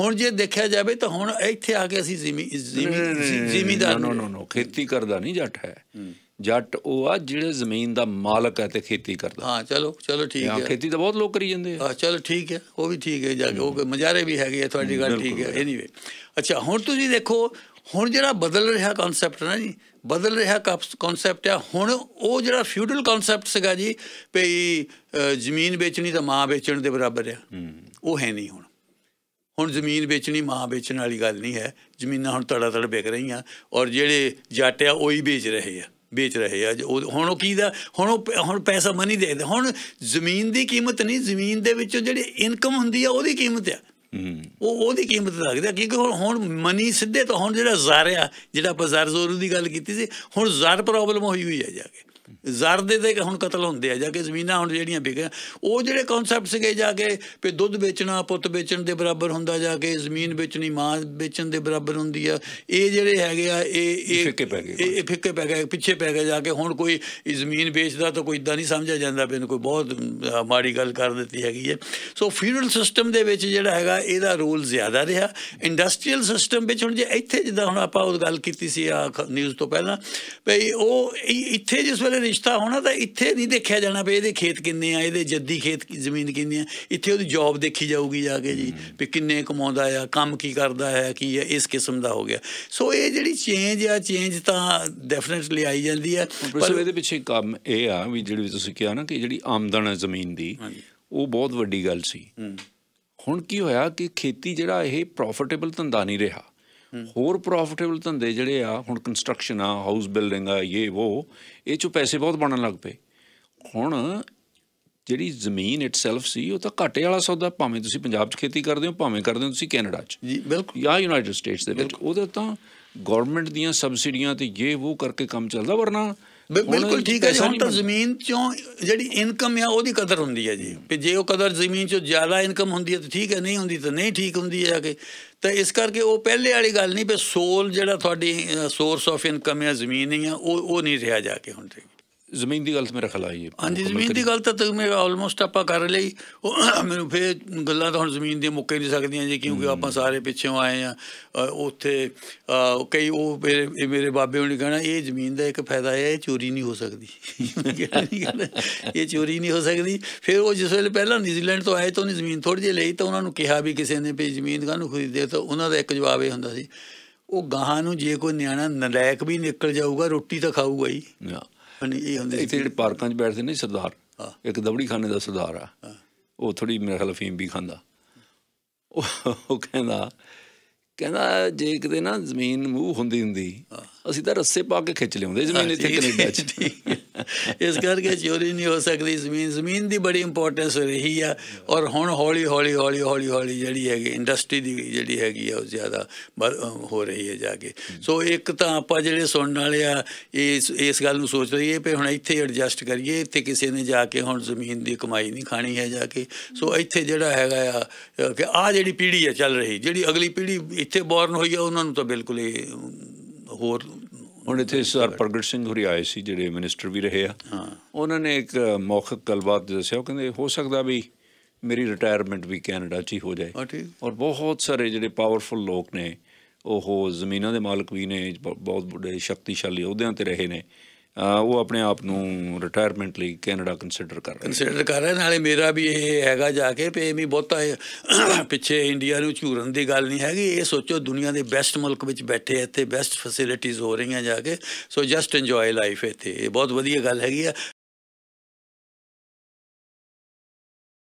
ਹੁਣ ਜੇ ਦੇਖਿਆ ਜਾਵੇ ਤਾਂ ਹੁਣ ਇੱਥੇ ਆ ਕੇ ਅਸੀਂ ਜ਼ਮੀਨ ਜ਼ਮੀਨ ਦਾ ਨੋ ਨੋ ਨੋ ਖੇਤੀ ਕਰਦਾ ਨਹੀਂ ਜੱਟ ਹੈ ਜੱਟ ਉਹ ਆ ਜਿਹੜੇ ਜ਼ਮੀਨ ਦਾ ਮਾਲਕ ਹੈ ਤੇ ਖੇਤੀ ਕਰਦਾ ਹਾਂ ਚਲੋ ਚਲੋ ਠੀਕ ਹੈ ਖੇਤੀ ਤਾਂ ਬਹੁਤ ਲੋਕ ਕਰੀ ਜਾਂਦੇ ਆ ਹਾਂ ਚਲੋ ਠੀਕ ਹੈ ਉਹ ਵੀ ਠੀਕ ਹੈ ਜਾ ਕੇ ਉਹ ਮਜਾਰੇ ਵੀ ਹੈਗੇ ਆ ਤੁਹਾਡੀ ਗੱਲ ਠੀਕ ਹੈ ਐਨੀਵੇ ਅੱਛਾ ਹੁਣ ਤੁਸੀਂ ਦੇਖੋ ਹੁਣ ਜਿਹੜਾ ਬਦਲ ਰਿਹਾ ਕਨਸੈਪਟ ਨਾ ਜੀ ਬਦਲ ਰਿਹਾ ਕਨਸੈਪਟ ਆ ਹੁਣ ਉਹ ਜਿਹੜਾ ਫਿਊਡਲ ਕਨਸੈਪਟ ਸੀਗਾ ਜੀ ਭਈ ਜ਼ਮੀਨ ਵੇਚਣੀ ਤਾਂ ਮਾਂ ਵੇਚਣ ਦੇ ਬਰਾਬਰ ਆ ਉਹ ਹੈ ਨਹੀਂ ਹੁਣ ਹੁਣ ਜ਼ਮੀਨ ਵੇਚਣੀ ਮਾਂ ਵੇਚਣ ਵਾਲੀ ਗੱਲ ਨਹੀਂ ਹੈ ਜ਼ਮੀਨਾਂ ਹੁਣ ਤੜਾ ਤੜ ਵਿਕ ਰਹੀਆਂ ਔਰ ਜਿਹੜੇ ਜੱਟ ਆ ਉਹ ਹੀ ਵੇਚ ਰਹੇ ਆ ਵੇਚ ਰਹੇ ਆ ਹੁਣ ਉਹ ਕੀ ਦਾ ਹੁਣ ਉਹ ਹੁਣ ਪੈਸਾ ਮਨੀ ਦੇ ਹੁਣ ਜ਼ਮੀਨ ਦੀ ਕੀਮਤ ਨਹੀਂ ਜ਼ਮੀਨ ਦੇ ਵਿੱਚੋਂ ਜਿਹੜੀ ਇਨਕਮ ਹੁੰਦੀ ਆ ਉਹਦੀ ਕੀਮਤ ਆ ਉਹ ਉਹਦੀ ਕੀਮਤ ਲੱਗਦੀ ਹੈ ਕਿਉਂਕਿ ਹੁਣ ਹੁਣ ਮਨੀ ਸਿੱਧੇ ਤੋਂ ਹੁਣ ਜਿਹੜਾ ਜ਼ਾਰਿਆ ਜਿਹੜਾ ਬਾਜ਼ਾਰ ਜ਼ੋਰ ਜ਼ੋਰੂ ਦੀ ਗੱਲ ਕੀਤੀ ਸੀ ਹੁਣ ਜ਼ਰ ਪ੍ਰੋਬਲਮ ਹੋਈ ਹੋਈ ਹੈ ਜਾ ਕੇ ਜ਼ਰ ਦੇ ਦੇ ਹੁਣ ਕਤਲ ਹੁੰਦੇ ਆ ਜਾ ਕੇ ਜ਼ਮੀਨਾਂ ਹੁਣ ਜਿਹੜੀਆਂ ਵਿਕੀਆਂ ਉਹ ਜਿਹੜੇ ਕਨਸੈਪਟ ਸੀਗੇ ਜਾ ਕੇ ਵੀ ਦੁੱਧ ਵੇਚਣਾ ਪੁੱਤ ਵੇਚਣ ਦੇ ਬਰਾਬਰ ਹੁੰਦਾ ਜਾ ਕੇ ਜ਼ਮੀਨ ਵੇਚਣੀ ਮਾਂ ਵੇਚਣ ਦੇ ਬਰਾਬਰ ਹੁੰਦੀ ਆ ਇਹ ਜਿਹੜੇ ਹੈਗੇ ਆ ਇਹ ਇਹ ਫਿੱਕੇ ਪੈ ਗਏ ਇਹ ਫਿੱਕੇ ਪੈ ਗਏ ਪਿੱਛੇ ਪੈ ਗਏ ਜਾ ਕੇ ਹੁਣ ਕੋਈ ਜ਼ਮੀਨ ਵੇਚਦਾ ਤਾਂ ਕੋਈ ਇਦਾਂ ਨਹੀਂ ਸਮਝਿਆ ਜਾਂਦਾ ਵੀ ਕੋਈ ਬਹੁਤ ਮਾੜੀ ਗੱਲ ਕਰ ਦਿੱਤੀ ਹੈਗੀ ਹੈ ਸੋ ਫਿਊਡਲ ਸਿਸਟਮ ਦੇ ਵਿੱਚ ਜਿਹੜਾ ਹੈਗਾ ਇਹਦਾ ਰੋਲ ਜ਼ਿਆਦਾ ਰਿਹਾ ਇੰਡਸਟਰੀਅਲ ਸਿਸਟਮ ਵਿੱਚ ਹੁਣ ਜੇ ਇੱਥੇ ਜਿੱਦਾਂ ਹੁਣ ਆਪਾਂ ਉਹ ਗੱਲ ਕੀਤੀ ਸੀ ਆ ਨਿਊਜ਼ ਤੋਂ ਪਹਿਲਾਂ ਭਈ ਉਹ ਇੱਥੇ ਜਿਸ ਵੇਲੇ ਕਦੇ ਰਿਸ਼ਤਾ ਹੋਣਾ ਤਾਂ ਇੱਥੇ ਨਹੀਂ ਦੇਖਿਆ ਜਾਣਾ ਵੀ ਇਹਦੇ ਖੇਤ ਕਿੰਨੇ ਆ ਇਹਦੇ ਜੱਦੀ ਖੇਤ ਦੀ ਜ਼ਮੀਨ ਕਿੰਨੀ ਆ ਇੱਥੇ ਉਹਦੀ ਜੌਬ ਦੇਖੀ ਜਾਊਗੀ ਜਾ ਕੇ ਜੀ ਵੀ ਕਿੰਨੇ ਕਮਾਉਂਦਾ ਆ ਕੰਮ ਕੀ ਕਰਦਾ ਆ ਕੀ ਆ ਇਸ ਕਿਸਮ ਦਾ ਹੋ ਗਿਆ ਸੋ ਇਹ ਜਿਹੜੀ ਚੇਂਜ ਆ ਚੇਂਜ ਤਾਂ ਡੈਫੀਨਿਟਲੀ ਆਈ ਜਾਂਦੀ ਆ ਪਰ ਇਹਦੇ ਪਿੱਛੇ ਕੰਮ ਇਹ ਆ ਵੀ ਜਿਹੜੀ ਤੁਸੀਂ ਕਿਹਾ ਨਾ ਕਿ ਜਿਹੜੀ ਆਮਦਨ ਹੈ ਜ਼ਮੀਨ ਦੀ ਉਹ ਬਹੁਤ ਵੱਡੀ ਗੱਲ ਸੀ ਹੁਣ ਕੀ ਹੋਇਆ ਕਿ ਖੇਤੀ ਜਿਹੜਾ ਇਹ ਪ੍ਰੋਫਿਟੇਬਲ ਧੰਦਾ ਨਹੀਂ ਰਿਹਾ ਹੋਰ ਪ੍ਰੋਫਿਟੇਬਲ ਧੰਦੇ ਜਿਹੜੇ ਆ ਹੁਣ ਕੰਸਟਰਕਸ਼ਨ ਆ ਹਾਊਸ ਬਿਲਡਿੰਗ ਆ ਇਹ ਉਹ ਇਹ ਚੋਂ ਪੈਸੇ ਬਹੁਤ ਬਣਨ ਲੱਗ ਪਏ ਹੁਣ ਜਿਹੜੀ ਜ਼ਮੀਨ ਇਟਸੈਲਫ ਸੀ ਉਹ ਤਾਂ ਘਾਟੇ ਵਾਲਾ ਸੌਦਾ ਭਾਵੇਂ ਤੁਸੀਂ ਪੰਜਾਬ 'ਚ ਖੇਤੀ ਕਰਦੇ ਹੋ ਭਾਵੇਂ ਕਰਦੇ ਹੋ ਤੁਸੀਂ ਕੈਨੇਡਾ 'ਚ ਜੀ ਬਿਲਕੁਲ ਜਾਂ ਯੂਨਾਈਟਿਡ ਸਟੇਟਸ ਦੇ ਵਿੱਚ ਉਹਦੇ ਤਾਂ ਗਵਰਨਮੈਂਟ ਦੀਆਂ ਸਬਸਿਡੀਆਂ ਤੇ ਇਹ ਉਹ ਕਰਕੇ ਕੰਮ ਚੱਲਦਾ ਵਰਨਾ ਬਿਲਕੁਲ ਠੀਕ ਹੈ ਜੀ ਹੁਣ ਤਾਂ ਜ਼ਮੀਨ ਚੋਂ ਜਿਹੜੀ ਇਨਕਮ ਆ ਉਹਦੀ ਕਦਰ ਹੁੰਦੀ ਹੈ ਜੀ ਕਿ ਜੇ ਉਹ ਕਦਰ ਜ਼ਮੀਨ ਚੋਂ ਜ਼ਿਆਦਾ ਇਨਕਮ ਹੁੰਦੀ ਹੈ ਤਾਂ ਠੀਕ ਹੈ ਨਹੀਂ ਹੁੰਦੀ ਤਾਂ ਨਹੀਂ ਠੀਕ ਹੁੰਦੀ ਹੈ ਕਿ ਤਾਂ ਇਸ ਕਰਕੇ ਉਹ ਪਹਿਲੇ ਵਾਲੀ ਗੱਲ ਨਹੀਂ ਕਿ ਸੋਲ ਜਿਹੜਾ ਤੁਹਾਡੀ ਸੋਰਸ ਆਫ ਇਨਕਮ ਹੈ ਜ਼ਮੀਨ ਹੀ ਆ ਉਹ ਉਹ ਨਹੀਂ ਰਿਹਾ ਜਾ ਕੇ ਹੁਣ ਤੇ ਜ਼ਮੀਨ ਦੀ ਗੱਲ ਤੇ ਮੇਰਾ ਖਿਆਲ ਆਈ ਹੈ ਹਾਂਜੀ ਜ਼ਮੀਨ ਦੀ ਗੱਲ ਤਾਂ ਤੱਕ ਮੇਰਾ ਆਲਮੋਸਟ ਆਪਾਂ ਕਰ ਲਈ ਮੈਨੂੰ ਫੇਰ ਗੱਲਾਂ ਤਾਂ ਹੁਣ ਜ਼ਮੀਨ ਦੀ ਮੁੱਕੇ ਨਹੀਂ ਸਕਦੀਆਂ ਜੀ ਕਿਉਂਕਿ ਆਪਾਂ ਸਾਰੇ ਪਿੱਛੋਂ ਆਏ ਆ ਉੱਥੇ ਕਈ ਉਹ ਮੇਰੇ ਮੇਰੇ ਬਾਬੇ ਹੁਣੀ ਕਹਣਾ ਇਹ ਜ਼ਮੀਨ ਦਾ ਇੱਕ ਫਾਇਦਾ ਹੈ ਇਹ ਚੋਰੀ ਨਹੀਂ ਹੋ ਸਕਦੀ ਇਹ ਚੋਰੀ ਨਹੀਂ ਹੋ ਸਕਦੀ ਫਿਰ ਉਹ ਜਿਸ ਵੇਲੇ ਪਹਿਲਾਂ ਨਿਊਜ਼ੀਲੈਂਡ ਤੋਂ ਆਏ ਤਾਂ ਉਹਨੇ ਜ਼ਮੀਨ ਥੋੜੀ ਜਿਹੀ ਲਈ ਤਾਂ ਉਹਨਾਂ ਨੂੰ ਕਿਹਾ ਵੀ ਕਿਸੇ ਨੇ ਵੀ ਜ਼ਮੀਨ ਕਾਹਨੂੰ ਖਰੀਦੇ ਤਾਂ ਉਹਨਾਂ ਦਾ ਇੱਕ ਜਵਾਬ ਇਹ ਹੁੰਦਾ ਸੀ ਉਹ ਗਾਹਾਂ ਨੂੰ ਜੇ ਕੋਈ ਨਿਆਣਾ ਨਲਾਇਕ ਵੀ ਨਿਕਲ ਜਾਊਗਾ ਰੋਟੀ ਤਾਂ ਖਾਊਗਾ ਹੀ ਇਹ ਹੁੰਦੇ ਇੱਥੇ ਜਿਹੜੇ ਪਾਰਕਾਂ 'ਚ ਬੈਠਦੇ ਨੇ ਸਰਦਾਰ ਇੱਕ ਦਵੜੀ ਖਾਨੇ ਦਾ ਸਰਦਾਰ ਆ ਉਹ ਥੋੜੀ ਮੇਰੇ ਖਿਆਲ ਫੀਮ ਵੀ ਖਾਂਦਾ ਉਹ ਕਹਿੰਦਾ ਕਹਿੰਦਾ ਜੇ ਕਿਤੇ ਨਾ ਜ਼ਮੀਨ ਮੂਹ ਹੁੰਦੀ ਹੁੰਦੀ ਅਸੀਂ ਤਾਂ ਰੱਸੇ ਪਾ ਕੇ ਖਿੱਚ ਲਿਆਉਂਦੇ ਜ਼ਮੀਨ ਇੱਥੇ ਕੈਨੇਡਾ 'ਚ ਇਸ ਕਰਕੇ ਚੋਰੀ ਨਹੀਂ ਹੋ ਸਕਦੀ ਜ਼ਮੀਨ ਜ਼ਮੀਨ ਦੀ ਬੜੀ ਇੰਪੋਰਟੈਂਸ ਰਹੀ ਆ ਔਰ ਹੁਣ ਹੌਲੀ ਹੌਲੀ ਹੌਲੀ ਹੌਲੀ ਹੌਲੀ ਜਿਹੜੀ ਹੈਗੀ ਇੰਡਸਟਰੀ ਦੀ ਜਿਹੜੀ ਹੈਗੀ ਆ ਉਹ ਜ਼ਿਆਦਾ ਹੋ ਰਹੀ ਹੈ ਜਾ ਕੇ ਸੋ ਇੱਕ ਤਾਂ ਆਪਾਂ ਜਿਹੜੇ ਸੁਣਨ ਵਾਲੇ ਆ ਇਸ ਇਸ ਗੱਲ ਨੂੰ ਸੋਚ ਰਹੀਏ ਹੈ ਕਿ ਹੁਣ ਇੱਥੇ ਐਡਜਸਟ ਕਰੀਏ ਇੱਥੇ ਕਿਸੇ ਨੇ ਜਾ ਕੇ ਹੁਣ ਜ਼ਮੀਨ ਦੀ ਕਮਾਈ ਨਹੀਂ ਖਾਣੀ ਹੈ ਜਾ ਕੇ ਸੋ ਇੱਥੇ ਜਿਹੜਾ ਹੈਗਾ ਆ ਕਿ ਆ ਜਿਹੜੀ ਪੀੜ੍ਹੀ ਹੈ ਚੱਲ ਰਹੀ ਜਿਹੜੀ ਅਗਲੀ ਪੀੜ੍ਹੀ ਇੱਥੇ ਬੌਰਨ ਹੋਈ ਆ ਉਹਨਾਂ ਨੂੰ ਤਾਂ ਬਿਲਕੁਲ ਹੀ ਹੋਰ ਹੁਣ ਇੱਥੇ ਸਰ ਪ੍ਰਗਟ ਸਿੰਘ ਹੋਰੀ ਆਏ ਸੀ ਜਿਹੜੇ ਮਿਨਿਸਟਰ ਵੀ ਰਹੇ ਆ ਉਹਨਾਂ ਨੇ ਇੱਕ ਮੌਖਿਕ ਗੱਲਬਾਤ ਦੱਸਿਆ ਉਹ ਕਹਿੰਦੇ ਹੋ ਸਕਦਾ ਵੀ ਮੇਰੀ ਰਿਟਾਇਰਮੈਂਟ ਵੀ ਕੈਨੇਡਾ 'ਚ ਹੀ ਹੋ ਜਾਏ ਔਰ ਬਹੁਤ ਸਾਰੇ ਜਿਹੜੇ ਪਾਵਰਫੁਲ ਲੋਕ ਨੇ ਉਹ ਜ਼ਮੀਨਾਂ ਦੇ ਮਾਲਕ ਵੀ ਨੇ ਬਹੁਤ ਬੜੇ ਸ਼ਕਤੀਸ਼ਾਲੀ ਅਹੁਦਿਆਂ ਤੇ ਰਹੇ ਨੇ ਉਹ ਆਪਣੇ ਆਪ ਨੂੰ ਰਿਟਾਇਰਮੈਂਟ ਲਈ ਕੈਨੇਡਾ ਕਨਸਿਡਰ ਕਰ ਰਿਹਾ ਕਨਸਿਡਰ ਕਰ ਰਿਹਾ ਨਾਲੇ ਮੇਰਾ ਵੀ ਇਹ ਹੈਗਾ ਜਾ ਕੇ ਪੇ ਵੀ ਬਹੁਤਾ ਪਿੱਛੇ ਇੰਡੀਆ ਨੂੰ ਝੂਰਨ ਦੀ ਗੱਲ ਨਹੀਂ ਹੈਗੀ ਇਹ ਸੋਚੋ ਦੁਨੀਆ ਦੇ ਬੈਸਟ ਮੁਲਕ ਵਿੱਚ ਬੈਠੇ ਇੱਥੇ ਬੈਸਟ ਫੈਸਿਲਿਟੀਆਂ ਹੋ ਰਹੀਆਂ ਜਾ ਕੇ ਸੋ ਜਸਟ ਇੰਜੋਏ ਲਾਈਫ ਇੱਥੇ ਇਹ ਬਹੁਤ ਵਧੀਆ ਗੱਲ ਹੈਗੀ ਆ